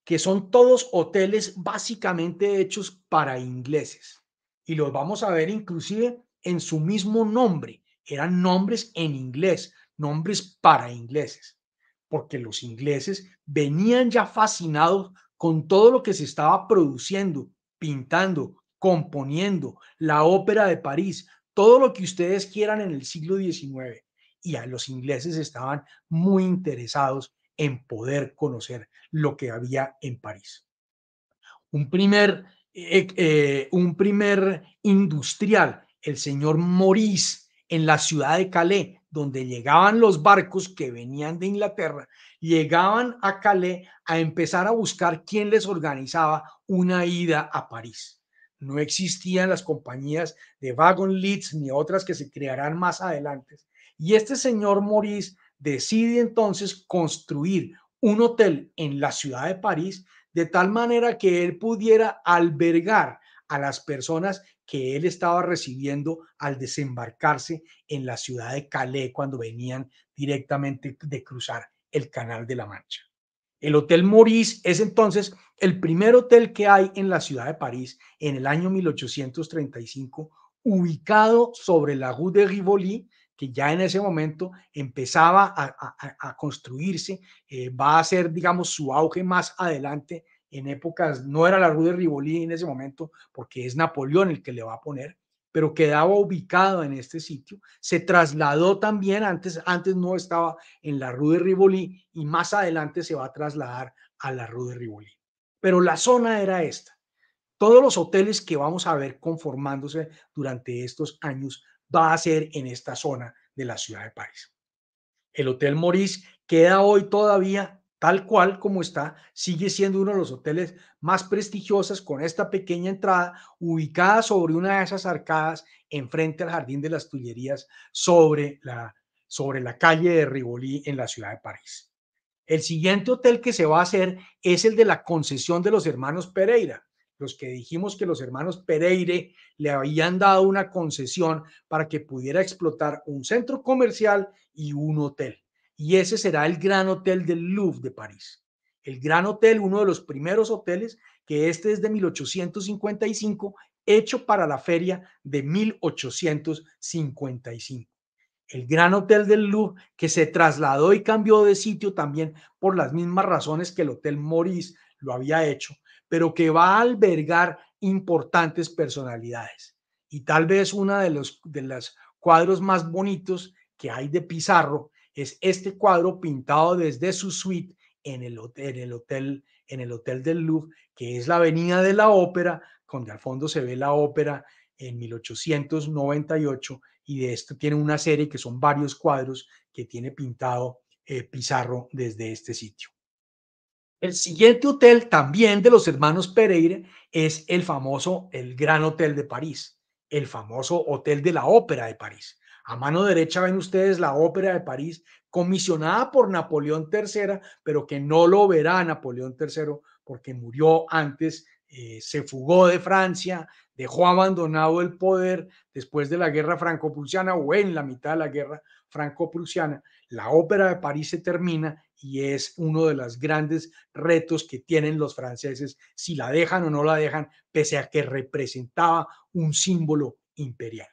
que son todos hoteles básicamente hechos para ingleses. Y los vamos a ver inclusive en su mismo nombre. Eran nombres en inglés, nombres para ingleses, porque los ingleses venían ya fascinados con todo lo que se estaba produciendo, pintando, componiendo, la ópera de París, todo lo que ustedes quieran en el siglo XIX y a los ingleses estaban muy interesados en poder conocer lo que había en París. Un primer, eh, eh, un primer industrial, el señor Maurice, en la ciudad de Calais, donde llegaban los barcos que venían de Inglaterra, llegaban a Calais a empezar a buscar quién les organizaba una ida a París. No existían las compañías de wagon leads ni otras que se crearán más adelante, y este señor Maurice decide entonces construir un hotel en la ciudad de París de tal manera que él pudiera albergar a las personas que él estaba recibiendo al desembarcarse en la ciudad de Calais cuando venían directamente de cruzar el Canal de la Mancha. El Hotel Maurice es entonces el primer hotel que hay en la ciudad de París en el año 1835, ubicado sobre la Rue de Rivoli, que ya en ese momento empezaba a, construirse, eh, va a ser, digamos, su auge más adelante en épocas, no era la Rue de Rivoli en ese momento, porque es Napoleón el que le va a poner, pero quedaba ubicado en este sitio. Se trasladó también, antes, antes no estaba en la Rue de Rivoli y más adelante se va a trasladar a la Rue de Rivoli. Pero la zona era esta. Todos los hoteles que vamos a ver conformándose durante estos años va a ser en esta zona de la ciudad de París. El Hotel Moris queda hoy todavía tal cual como está, sigue siendo uno de los hoteles más prestigiosos con esta pequeña entrada ubicada sobre una de esas arcadas enfrente al Jardín de las Tullerías sobre la, sobre la calle de Rivoli en la ciudad de París. El siguiente hotel que se va a hacer es el de la concesión de los hermanos Pereira los que dijimos que los hermanos Pereire le habían dado una concesión para que pudiera explotar un centro comercial y un hotel. Y ese será el Gran Hotel del Louvre de París. El Gran Hotel, uno de los primeros hoteles, que este es de 1855, hecho para la feria de 1855 el Gran Hotel del Louvre, que se trasladó y cambió de sitio también por las mismas razones que el Hotel Maurice lo había hecho, pero que va a albergar importantes personalidades. Y tal vez uno de los, de los cuadros más bonitos que hay de Pizarro es este cuadro pintado desde su suite en el hotel, en el hotel, en el hotel del Louvre, que es la Avenida de la Ópera, donde al fondo se ve la ópera en 1898 y de esto tiene una serie que son varios cuadros que tiene pintado eh, Pizarro desde este sitio. El siguiente hotel también de los hermanos Pereira es el famoso, el Gran Hotel de París, el famoso Hotel de la Ópera de París. A mano derecha ven ustedes la Ópera de París, comisionada por Napoleón III, pero que no lo verá Napoleón III porque murió antes, eh, se fugó de Francia, dejó abandonado el poder después de la guerra franco-prusiana o en la mitad de la guerra franco-prusiana. La Ópera de París se termina y es uno de los grandes retos que tienen los franceses, si la dejan o no la dejan, pese a que representaba un símbolo imperial.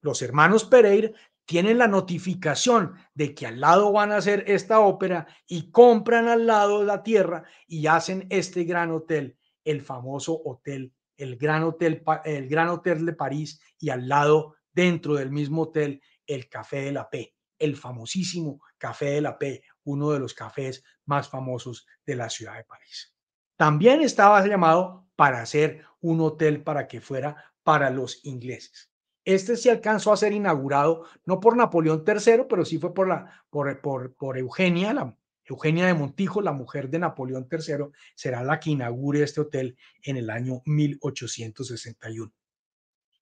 Los hermanos Pereira tienen la notificación de que al lado van a hacer esta ópera y compran al lado la tierra y hacen este gran hotel, el famoso hotel, el Gran Hotel, el Gran Hotel de París y al lado, dentro del mismo hotel, el Café de la P, el famosísimo Café de la P, uno de los cafés más famosos de la ciudad de París. También estaba llamado para hacer un hotel para que fuera para los ingleses. Este sí alcanzó a ser inaugurado, no por Napoleón III, pero sí fue por, la, por, Eugenia, la, Eugenia de Montijo, la mujer de Napoleón III, será la que inaugure este hotel en el año 1861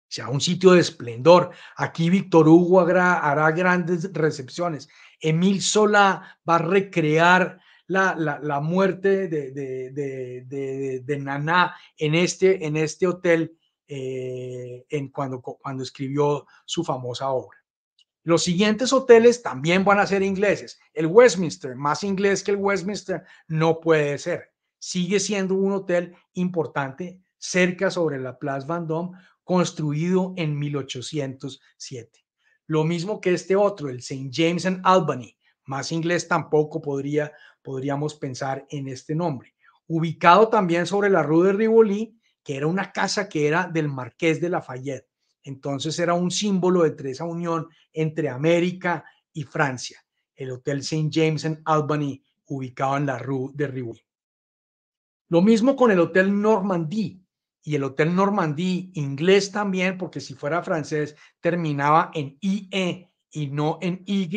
sea un sitio de esplendor. Aquí Víctor Hugo hará, grandes recepciones. Emil Sola va a recrear la, la, la muerte de, de, de, de, Naná en este, en este hotel eh, en cuando, cuando escribió su famosa obra. Los siguientes hoteles también van a ser ingleses. El Westminster, más inglés que el Westminster, no puede ser. Sigue siendo un hotel importante cerca sobre la Place Vendôme construido en 1807. Lo mismo que este otro, el St. James en Albany, más inglés tampoco podría, podríamos pensar en este nombre. Ubicado también sobre la Rue de Rivoli, que era una casa que era del Marqués de Lafayette. Entonces era un símbolo de esa unión entre América y Francia. El Hotel St. James en Albany, ubicado en la Rue de Rivoli. Lo mismo con el Hotel Normandie, y el Hotel Normandie, inglés también, porque si fuera francés terminaba en IE y no en Y,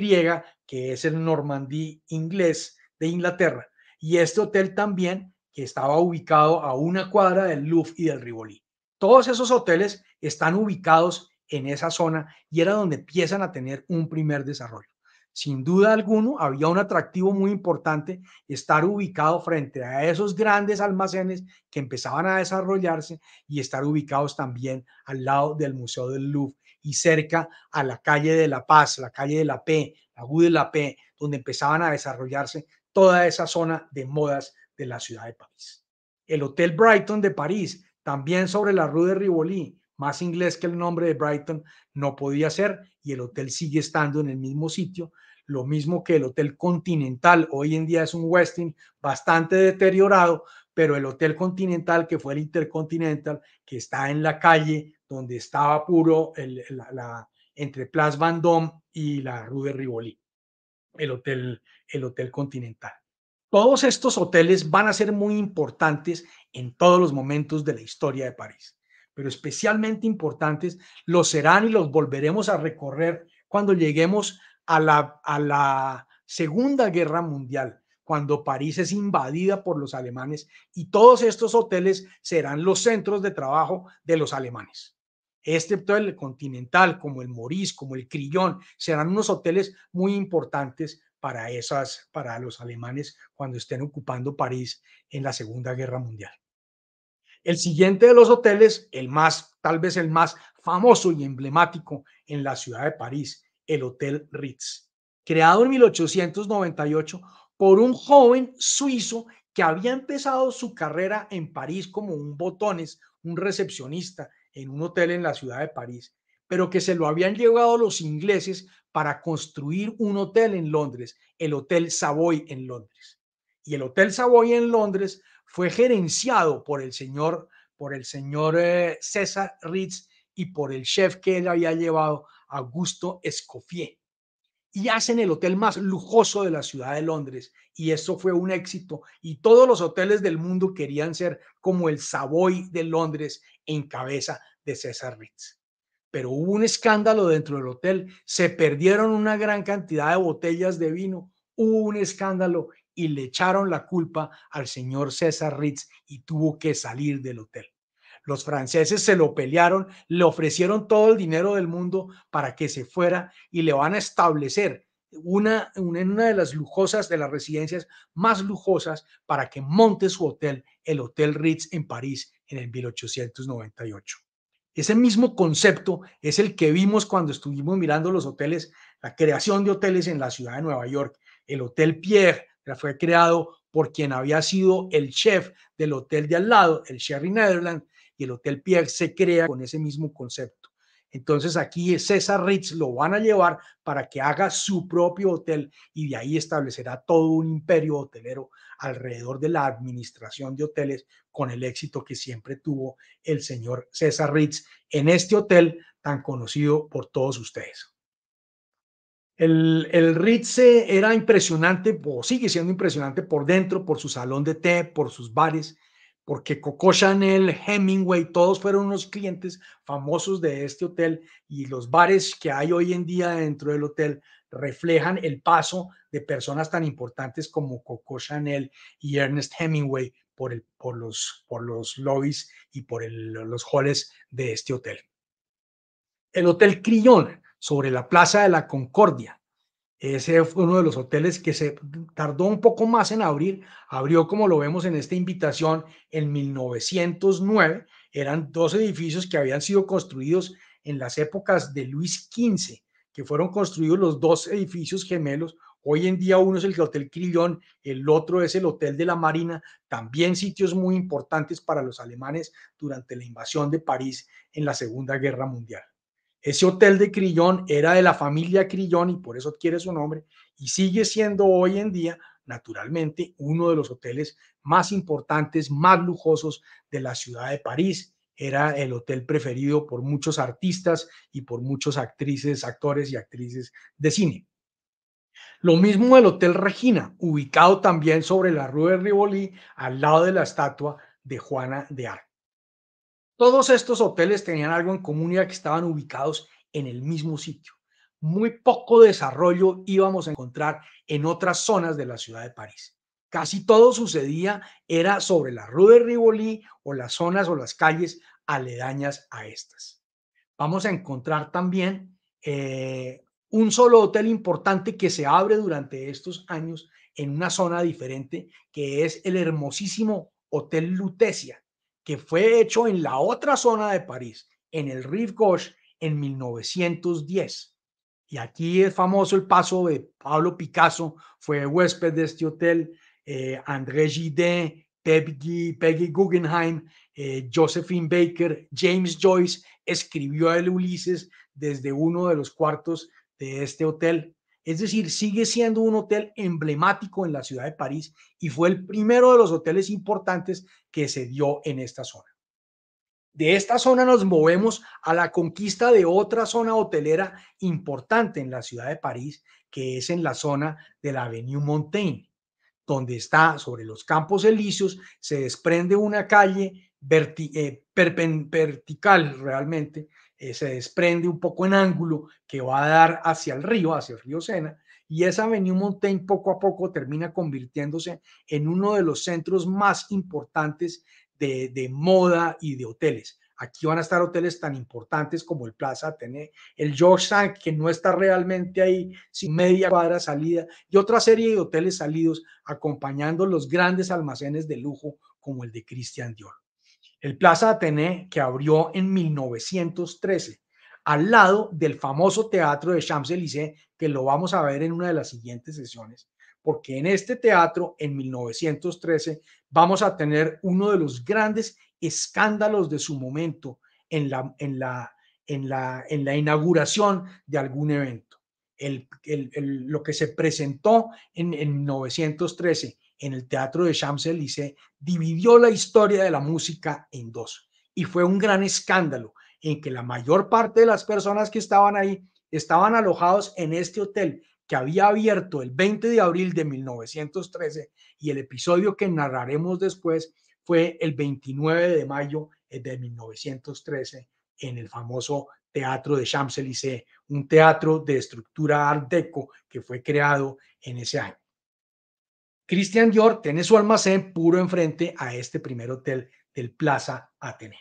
que es el Normandie inglés de Inglaterra. Y este hotel también, que estaba ubicado a una cuadra del Louvre y del Rivoli. Todos esos hoteles están ubicados en esa zona y era donde empiezan a tener un primer desarrollo sin duda alguno, había un atractivo muy importante estar ubicado frente a esos grandes almacenes que empezaban a desarrollarse y estar ubicados también al lado del Museo del Louvre y cerca a la calle de La Paz, la calle de la P, la U de la P, donde empezaban a desarrollarse toda esa zona de modas de la ciudad de París. El Hotel Brighton de París, también sobre la Rue de Rivoli, más inglés que el nombre de Brighton no podía ser y el hotel sigue estando en el mismo sitio, lo mismo que el Hotel Continental, hoy en día es un Westin bastante deteriorado, pero el Hotel Continental, que fue el Intercontinental, que está en la calle donde estaba puro entre Place Vendôme y la Rue de Rivoli, el hotel, el hotel Continental. Todos estos hoteles van a ser muy importantes en todos los momentos de la historia de París pero especialmente importantes, los serán y los volveremos a recorrer cuando lleguemos a la, a la Segunda Guerra Mundial, cuando París es invadida por los alemanes y todos estos hoteles serán los centros de trabajo de los alemanes. Excepto este el Continental, como el morís como el Crillón, serán unos hoteles muy importantes para esas, para los alemanes cuando estén ocupando París en la Segunda Guerra Mundial. El siguiente de los hoteles, el más, tal vez el más famoso y emblemático en la ciudad de París, el Hotel Ritz, creado en 1898 por un joven suizo que había empezado su carrera en París como un botones, un recepcionista en un hotel en la ciudad de París, pero que se lo habían llevado los ingleses para construir un hotel en Londres, el Hotel Savoy en Londres. Y el Hotel Savoy en Londres fue gerenciado por el señor, por el señor eh, César Ritz y por el chef que él había llevado, Augusto Escoffier. Y hacen el hotel más lujoso de la ciudad de Londres. Y eso fue un éxito. Y todos los hoteles del mundo querían ser como el Savoy de Londres en cabeza de César Ritz. Pero hubo un escándalo dentro del hotel. Se perdieron una gran cantidad de botellas de vino. Hubo un escándalo y le echaron la culpa al señor César Ritz y tuvo que salir del hotel. Los franceses se lo pelearon, le ofrecieron todo el dinero del mundo para que se fuera y le van a establecer una, en una, de las lujosas, de las residencias más lujosas para que monte su hotel, el Hotel Ritz en París en el 1898. Ese mismo concepto es el que vimos cuando estuvimos mirando los hoteles, la creación de hoteles en la ciudad de Nueva York, el Hotel Pierre, fue creado por quien había sido el chef del hotel de al lado, el Sherry Netherland, y el Hotel Pierre se crea con ese mismo concepto. Entonces aquí César Ritz lo van a llevar para que haga su propio hotel y de ahí establecerá todo un imperio hotelero alrededor de la administración de hoteles con el éxito que siempre tuvo el señor César Ritz en este hotel tan conocido por todos ustedes. El, Ritze Ritz era impresionante, o sigue siendo impresionante por dentro, por su salón de té, por sus bares, porque Coco Chanel, Hemingway, todos fueron unos clientes famosos de este hotel y los bares que hay hoy en día dentro del hotel reflejan el paso de personas tan importantes como Coco Chanel y Ernest Hemingway por, los, lobbies y por los halls de este hotel. El Hotel Crillon sobre la Plaza de la Concordia. Ese fue uno de los hoteles que se tardó un poco más en abrir. Abrió, como lo vemos en esta invitación, en 1909. Eran dos edificios que habían sido construidos en las épocas de Luis XV, que fueron construidos los dos edificios gemelos. Hoy en día uno es el Hotel Crillón, el otro es el Hotel de la Marina, también sitios muy importantes para los alemanes durante la invasión de París en la Segunda Guerra Mundial. Ese hotel de Crillón era de la familia Crillón y por eso adquiere su nombre y sigue siendo hoy en día, naturalmente, uno de los hoteles más importantes, más lujosos de la ciudad de París. Era el hotel preferido por muchos artistas y por muchos actrices, actores y actrices de cine. Lo mismo el Hotel Regina, ubicado también sobre la Rue de Rivoli, al lado de la estatua de Juana de Arco. Todos estos hoteles tenían algo en común ya que estaban ubicados en el mismo sitio. Muy poco desarrollo íbamos a encontrar en otras zonas de la ciudad de París. Casi todo sucedía era sobre la Rue de Rivoli o las zonas o las calles aledañas a estas. Vamos a encontrar también eh, un solo hotel importante que se abre durante estos años en una zona diferente, que es el hermosísimo Hotel Lutecia, que fue hecho en la otra zona de París, en el Rive Gauche, en 1910. Y aquí es famoso el paso de Pablo Picasso, fue huésped de este hotel, eh, André Gide, Peggy, Guggenheim, eh, Josephine Baker, James Joyce, escribió el Ulises desde uno de los cuartos de este hotel es decir, sigue siendo un hotel emblemático en la ciudad de París y fue el primero de los hoteles importantes que se dio en esta zona. De esta zona nos movemos a la conquista de otra zona hotelera importante en la ciudad de París, que es en la zona de la Avenue Montaigne, donde está sobre los campos elíseos, se desprende una calle eh, vertical realmente eh, se desprende un poco en ángulo que va a dar hacia el río, hacia el río Sena, y esa Avenue Montaigne poco a poco termina convirtiéndose en uno de los centros más importantes de, de moda y de hoteles. Aquí van a estar hoteles tan importantes como el Plaza Atene, el George Sank, que no está realmente ahí, sin media cuadra salida, y otra serie de hoteles salidos acompañando los grandes almacenes de lujo como el de Christian Dior el Plaza Atene que abrió en 1913, al lado del famoso teatro de Champs-Élysées, que lo vamos a ver en una de las siguientes sesiones, porque en este teatro, en 1913, vamos a tener uno de los grandes escándalos de su momento en la, en la, en la, en la inauguración de algún evento. El, lo que se presentó en, en 1913 en el teatro de Champs-Élysées dividió la historia de la música en dos. Y fue un gran escándalo en que la mayor parte de las personas que estaban ahí estaban alojados en este hotel que había abierto el 20 de abril de 1913 y el episodio que narraremos después fue el 29 de mayo de 1913 en el famoso Teatro de Champs-Élysées, un teatro de estructura Art Deco que fue creado en ese año. Christian Dior tiene su almacén puro enfrente a este primer hotel del Plaza Atene.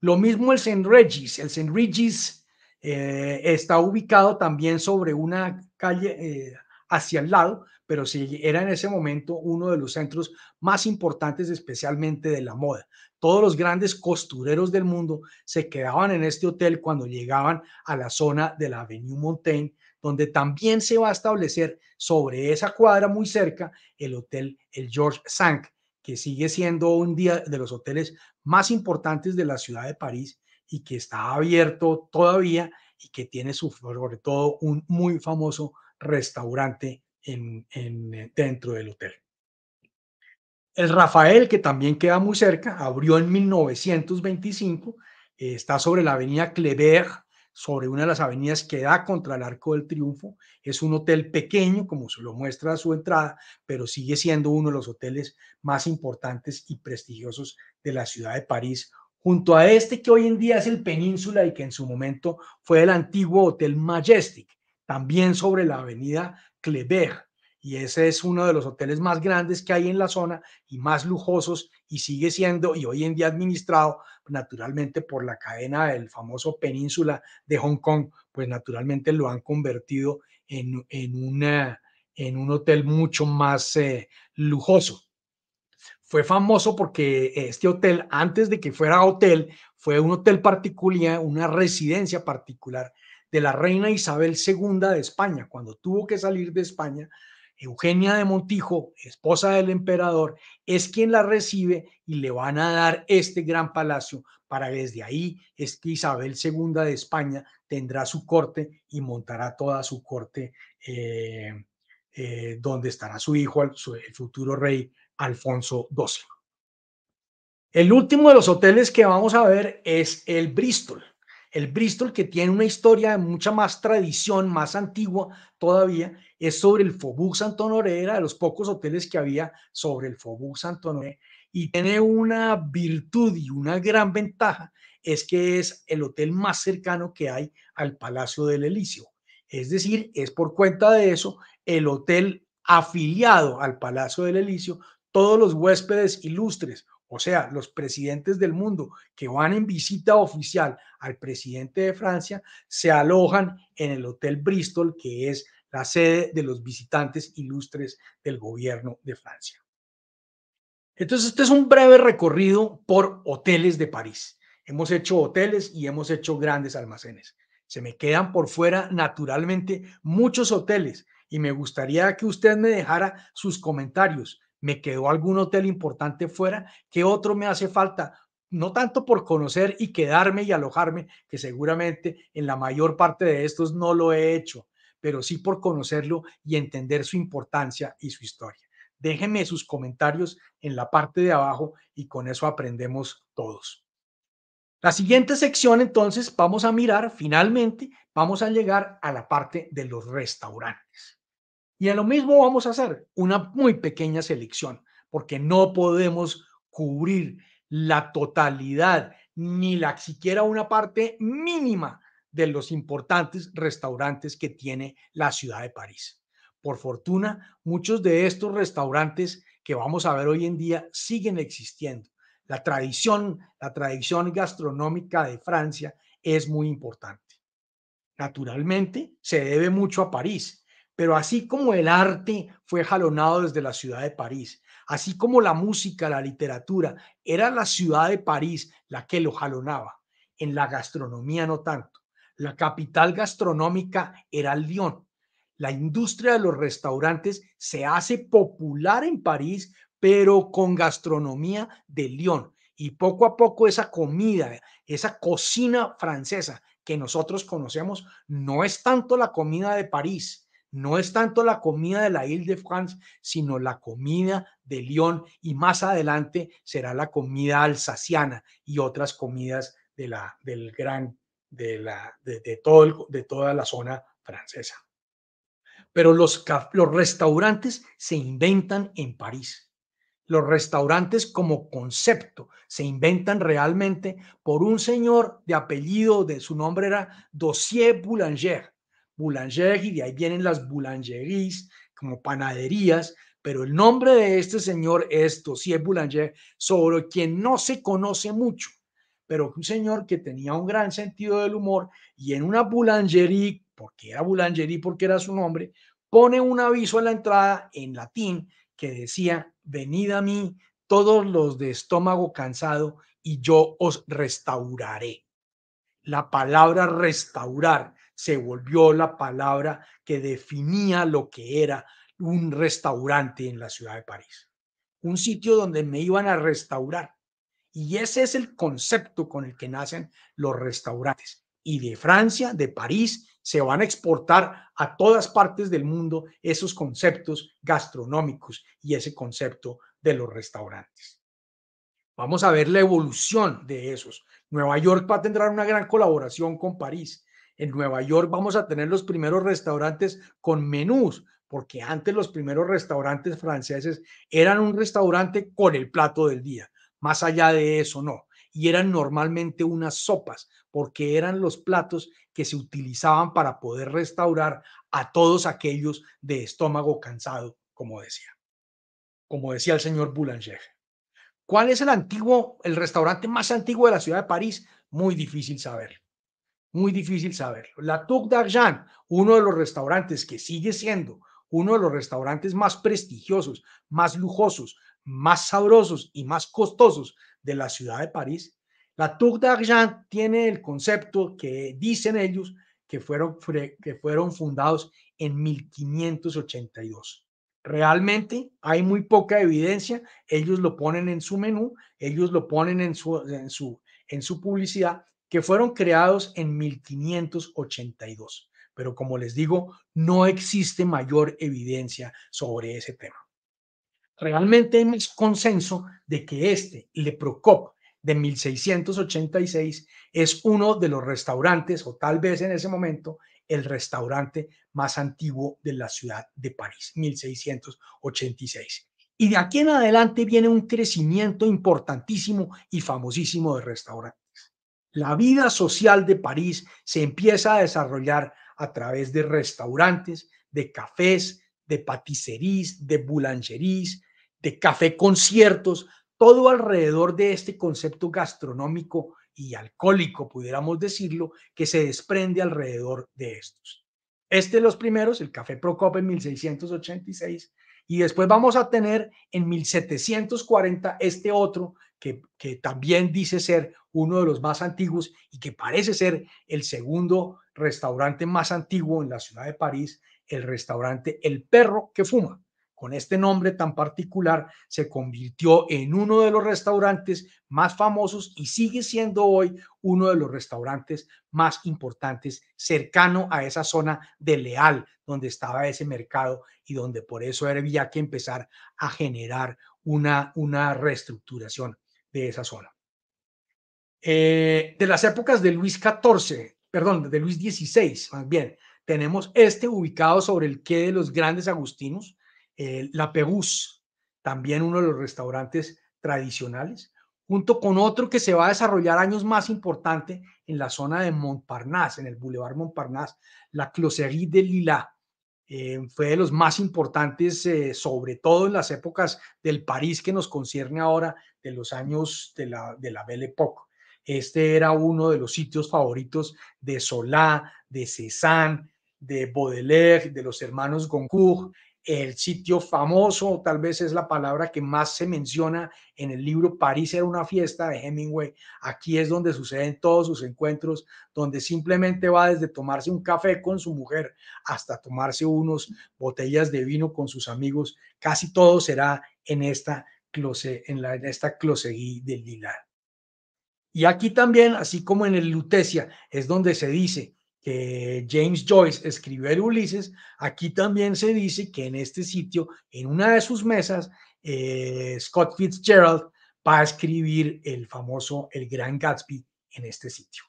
Lo mismo el St. Regis. El St. Regis eh, está ubicado también sobre una calle eh, hacia el lado, pero sí era en ese momento uno de los centros más importantes, especialmente de la moda. Todos los grandes costureros del mundo se quedaban en este hotel cuando llegaban a la zona de la Avenue Montaigne donde también se va a establecer sobre esa cuadra muy cerca el hotel El George Sank, que sigue siendo un día de los hoteles más importantes de la ciudad de París y que está abierto todavía y que tiene su, sobre todo un muy famoso restaurante en, eh, dentro del hotel. El Rafael, que también queda muy cerca, abrió en 1925, eh, está sobre la avenida Clébert sobre una de las avenidas que da contra el Arco del Triunfo. Es un hotel pequeño, como se lo muestra a su entrada, pero sigue siendo uno de los hoteles más importantes y prestigiosos de la ciudad de París, junto a este que hoy en día es el Península y que en su momento fue el antiguo Hotel Majestic, también sobre la avenida Clébert y ese es uno de los hoteles más grandes que hay en la zona y más lujosos y sigue siendo y hoy en día administrado naturalmente por la cadena del famoso península de Hong Kong, pues naturalmente lo han convertido en, una, en un hotel mucho más eh, lujoso. Fue famoso porque este hotel, antes de que fuera hotel, fue un hotel particular, una residencia particular de la reina Isabel II de España. Cuando tuvo que salir de España, Eugenia de Montijo, esposa del emperador, es quien la recibe y le van a dar este gran palacio para desde ahí es que Isabel II de España tendrá su corte y montará toda su corte eh, eh, donde estará su hijo, el futuro rey Alfonso XII. El último de los hoteles que vamos a ver es el Bristol. El Bristol, que tiene una historia de mucha más tradición, más antigua todavía, es sobre el Faubourg saint era de los pocos hoteles que había sobre el Faubourg saint y tiene una virtud y una gran ventaja, es que es el hotel más cercano que hay al Palacio del Elíseo. Es decir, es por cuenta de eso el hotel afiliado al Palacio del Elíseo, todos los huéspedes ilustres o sea, los presidentes del mundo que van en visita oficial al presidente de Francia, se alojan en el Hotel Bristol, que es la sede de los visitantes ilustres del gobierno de Francia. Entonces, este es un breve recorrido por hoteles de París. Hemos hecho hoteles y hemos hecho grandes almacenes. Se me quedan por fuera, naturalmente, muchos hoteles y me gustaría que usted me dejara sus comentarios me quedó algún hotel importante fuera, ¿qué otro me hace falta? No tanto por conocer y quedarme y alojarme, que seguramente en la mayor parte de estos no lo he hecho, pero sí por conocerlo y entender su importancia y su historia. Déjenme sus comentarios en la parte de abajo y con eso aprendemos todos. La siguiente sección entonces vamos a mirar, finalmente vamos a llegar a la parte de los restaurantes. Y a lo mismo vamos a hacer una muy pequeña selección, porque no podemos cubrir la totalidad ni la siquiera una parte mínima de los importantes restaurantes que tiene la ciudad de París. Por fortuna, muchos de estos restaurantes que vamos a ver hoy en día siguen existiendo. La tradición, la tradición gastronómica de Francia es muy importante. Naturalmente, se debe mucho a París pero así como el arte fue jalonado desde la ciudad de París, así como la música, la literatura, era la ciudad de París la que lo jalonaba. En la gastronomía no tanto. La capital gastronómica era Lyon. La industria de los restaurantes se hace popular en París, pero con gastronomía de Lyon. Y poco a poco esa comida, esa cocina francesa que nosotros conocemos, no es tanto la comida de París, no es tanto la comida de la Ile de France, sino la comida de Lyon y más adelante será la comida alsaciana y otras comidas de la, del gran, de, la, de, de toda la zona francesa. Pero los, los restaurantes se inventan en París. Los restaurantes como concepto se inventan realmente por un señor de apellido, de su nombre era Dossier Boulanger, Boulanger, y de ahí vienen las boulangeries, como panaderías, pero el nombre de este señor es Boulanger, sobre quien no se conoce mucho, pero un señor que tenía un gran sentido del humor y en una boulangerie, porque era boulangerie, porque era su nombre, pone un aviso a la entrada en latín que decía, venid a mí todos los de estómago cansado y yo os restauraré. La palabra restaurar se volvió la palabra que definía lo que era un restaurante en la ciudad de París. Un sitio donde me iban a restaurar. Y ese es el concepto con el que nacen los restaurantes. Y de Francia, de París, se van a exportar a todas partes del mundo esos conceptos gastronómicos y ese concepto de los restaurantes. Vamos a ver la evolución de esos. Nueva York va a tener una gran colaboración con París. En Nueva York vamos a tener los primeros restaurantes con menús, porque antes los primeros restaurantes franceses eran un restaurante con el plato del día. Más allá de eso, no. Y eran normalmente unas sopas, porque eran los platos que se utilizaban para poder restaurar a todos aquellos de estómago cansado, como decía. Como decía el señor Boulanger. ¿Cuál es el antiguo, el restaurante más antiguo de la ciudad de París? Muy difícil saber muy difícil saberlo. La Tour d'Argent, uno de los restaurantes que sigue siendo uno de los restaurantes más prestigiosos, más lujosos, más sabrosos y más costosos de la ciudad de París, la Tour d'Argent tiene el concepto que dicen ellos que fueron, que fueron fundados en 1582. Realmente hay muy poca evidencia, ellos lo ponen en su menú, ellos lo ponen en su, en su, en su publicidad, que fueron creados en 1582. Pero como les digo, no existe mayor evidencia sobre ese tema. Realmente hay consenso de que este Le Procope, de 1686 es uno de los restaurantes, o tal vez en ese momento, el restaurante más antiguo de la ciudad de París, 1686. Y de aquí en adelante viene un crecimiento importantísimo y famosísimo de restaurantes. La vida social de París se empieza a desarrollar a través de restaurantes, de cafés, de paticerías, de boulangeries, de café conciertos, todo alrededor de este concepto gastronómico y alcohólico, pudiéramos decirlo, que se desprende alrededor de estos. Este es los primeros, el Café Procope en 1686, y después vamos a tener en 1740 este otro que, también dice ser uno de los más antiguos y que parece ser el segundo restaurante más antiguo en la ciudad de París, el restaurante El Perro que Fuma. Con este nombre tan particular se convirtió en uno de los restaurantes más famosos y sigue siendo hoy uno de los restaurantes más importantes cercano a esa zona de Leal, donde estaba ese mercado y donde por eso había que empezar a generar una, una reestructuración de esa zona. Eh, de las épocas de Luis XIV, perdón, de Luis XVI, más bien, tenemos este ubicado sobre el quai de los grandes agustinos, La Pegus, también uno de los restaurantes tradicionales, junto con otro que se va a desarrollar años más importante en la zona de Montparnasse, en el Boulevard Montparnasse, la Closerie de Lila, eh, fue de los más importantes, eh, sobre todo en las épocas del París que nos concierne ahora, de los años de la, de la Belle Époque. Este era uno de los sitios favoritos de Solá, de Cézanne, de Baudelaire, de los hermanos Goncourt el sitio famoso, tal vez es la palabra que más se menciona en el libro París era una fiesta de Hemingway. Aquí es donde suceden todos sus encuentros, donde simplemente va desde tomarse un café con su mujer hasta tomarse unos botellas de vino con sus amigos. Casi todo será en esta close, en, la, en esta closeguí del Lilar. Y aquí también, así como en el Lutecia, es donde se dice que James Joyce escribió el Ulises, aquí también se dice que en este sitio, en una de sus mesas, eh, Scott Fitzgerald va a escribir el famoso El Gran Gatsby en este sitio.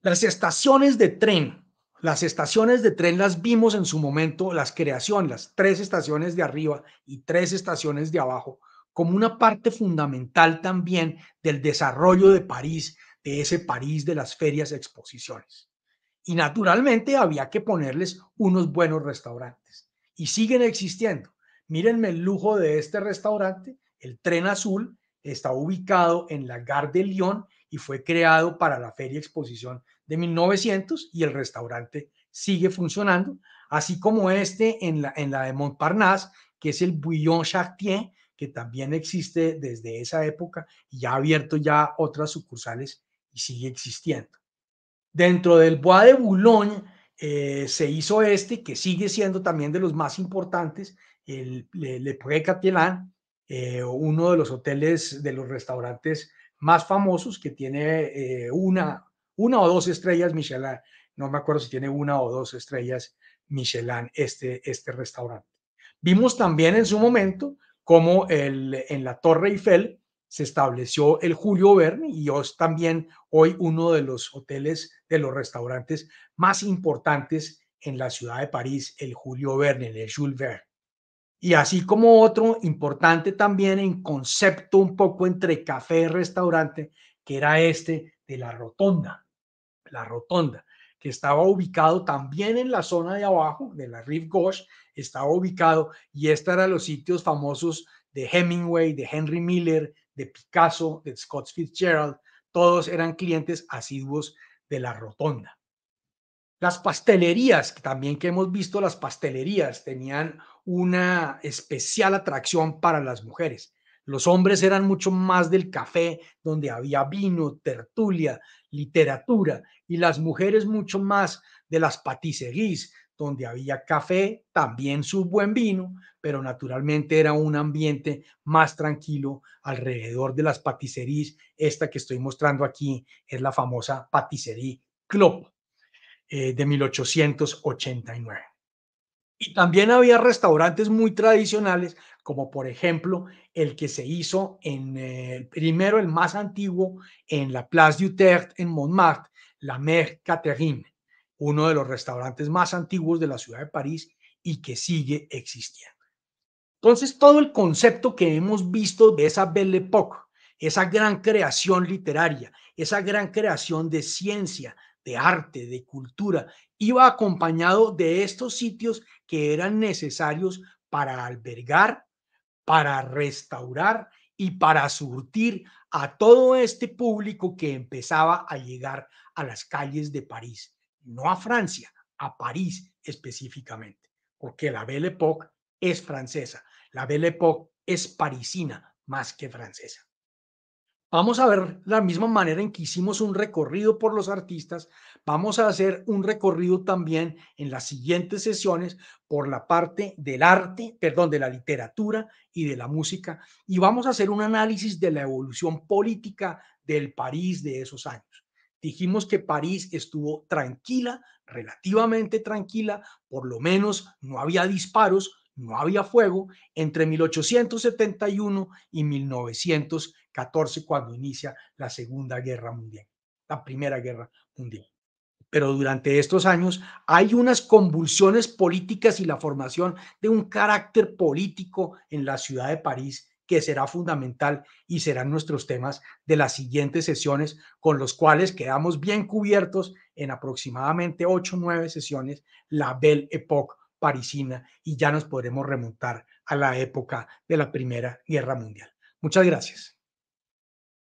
Las estaciones de tren. Las estaciones de tren las vimos en su momento, las creaciones las tres estaciones de arriba y tres estaciones de abajo, como una parte fundamental también del desarrollo de París, ese París de las ferias exposiciones. Y naturalmente había que ponerles unos buenos restaurantes. Y siguen existiendo. Mírenme el lujo de este restaurante. El Tren Azul está ubicado en la Gare de Lyon y fue creado para la Feria Exposición de 1900 y el restaurante sigue funcionando, así como este en la, en la de Montparnasse, que es el Bouillon Chartier, que también existe desde esa época y ha abierto ya otras sucursales sigue existiendo. Dentro del Bois de Boulogne eh, se hizo este, que sigue siendo también de los más importantes, el Le, Pré catelan eh, uno de los hoteles, de los restaurantes más famosos que tiene eh, una, una o dos estrellas Michelin. No me acuerdo si tiene una o dos estrellas Michelin este, este restaurante. Vimos también en su momento como el, en la Torre Eiffel se estableció el Julio Verne y es también hoy uno de los hoteles, de los restaurantes más importantes en la ciudad de París, el Julio Verne, el Jules Verne. Y así como otro importante también en concepto un poco entre café y restaurante, que era este de la Rotonda, la Rotonda, que estaba ubicado también en la zona de abajo, de la Rive Gauche, estaba ubicado y este era los sitios famosos de Hemingway, de Henry Miller, de Picasso, de Scott Fitzgerald, todos eran clientes asiduos de la rotonda. Las pastelerías, también que hemos visto, las pastelerías tenían una especial atracción para las mujeres. Los hombres eran mucho más del café, donde había vino, tertulia, literatura, y las mujeres mucho más de las patisseries, donde había café, también su buen vino, pero naturalmente era un ambiente más tranquilo alrededor de las paticerías. Esta que estoy mostrando aquí es la famosa paticería club eh, de 1889. Y también había restaurantes muy tradicionales, como por ejemplo el que se hizo en el eh, primero, el más antiguo, en la Place du en Montmartre, la Mère Catherine uno de los restaurantes más antiguos de la ciudad de París y que sigue existiendo. Entonces, todo el concepto que hemos visto de esa Belle Époque, esa gran creación literaria, esa gran creación de ciencia, de arte, de cultura, iba acompañado de estos sitios que eran necesarios para albergar, para restaurar y para surtir a todo este público que empezaba a llegar a las calles de París no a Francia, a París específicamente, porque la Belle Époque es francesa, la Belle Époque es parisina más que francesa. Vamos a ver la misma manera en que hicimos un recorrido por los artistas, vamos a hacer un recorrido también en las siguientes sesiones por la parte del arte, perdón, de la literatura y de la música, y vamos a hacer un análisis de la evolución política del París de esos años. Dijimos que París estuvo tranquila, relativamente tranquila, por lo menos no había disparos, no había fuego entre 1871 y 1914 cuando inicia la Segunda Guerra Mundial, la Primera Guerra Mundial. Pero durante estos años hay unas convulsiones políticas y la formación de un carácter político en la ciudad de París que será fundamental y serán nuestros temas de las siguientes sesiones, con los cuales quedamos bien cubiertos en aproximadamente ocho o 9 sesiones, la Belle Époque parisina, y ya nos podremos remontar a la época de la Primera Guerra Mundial. Muchas gracias.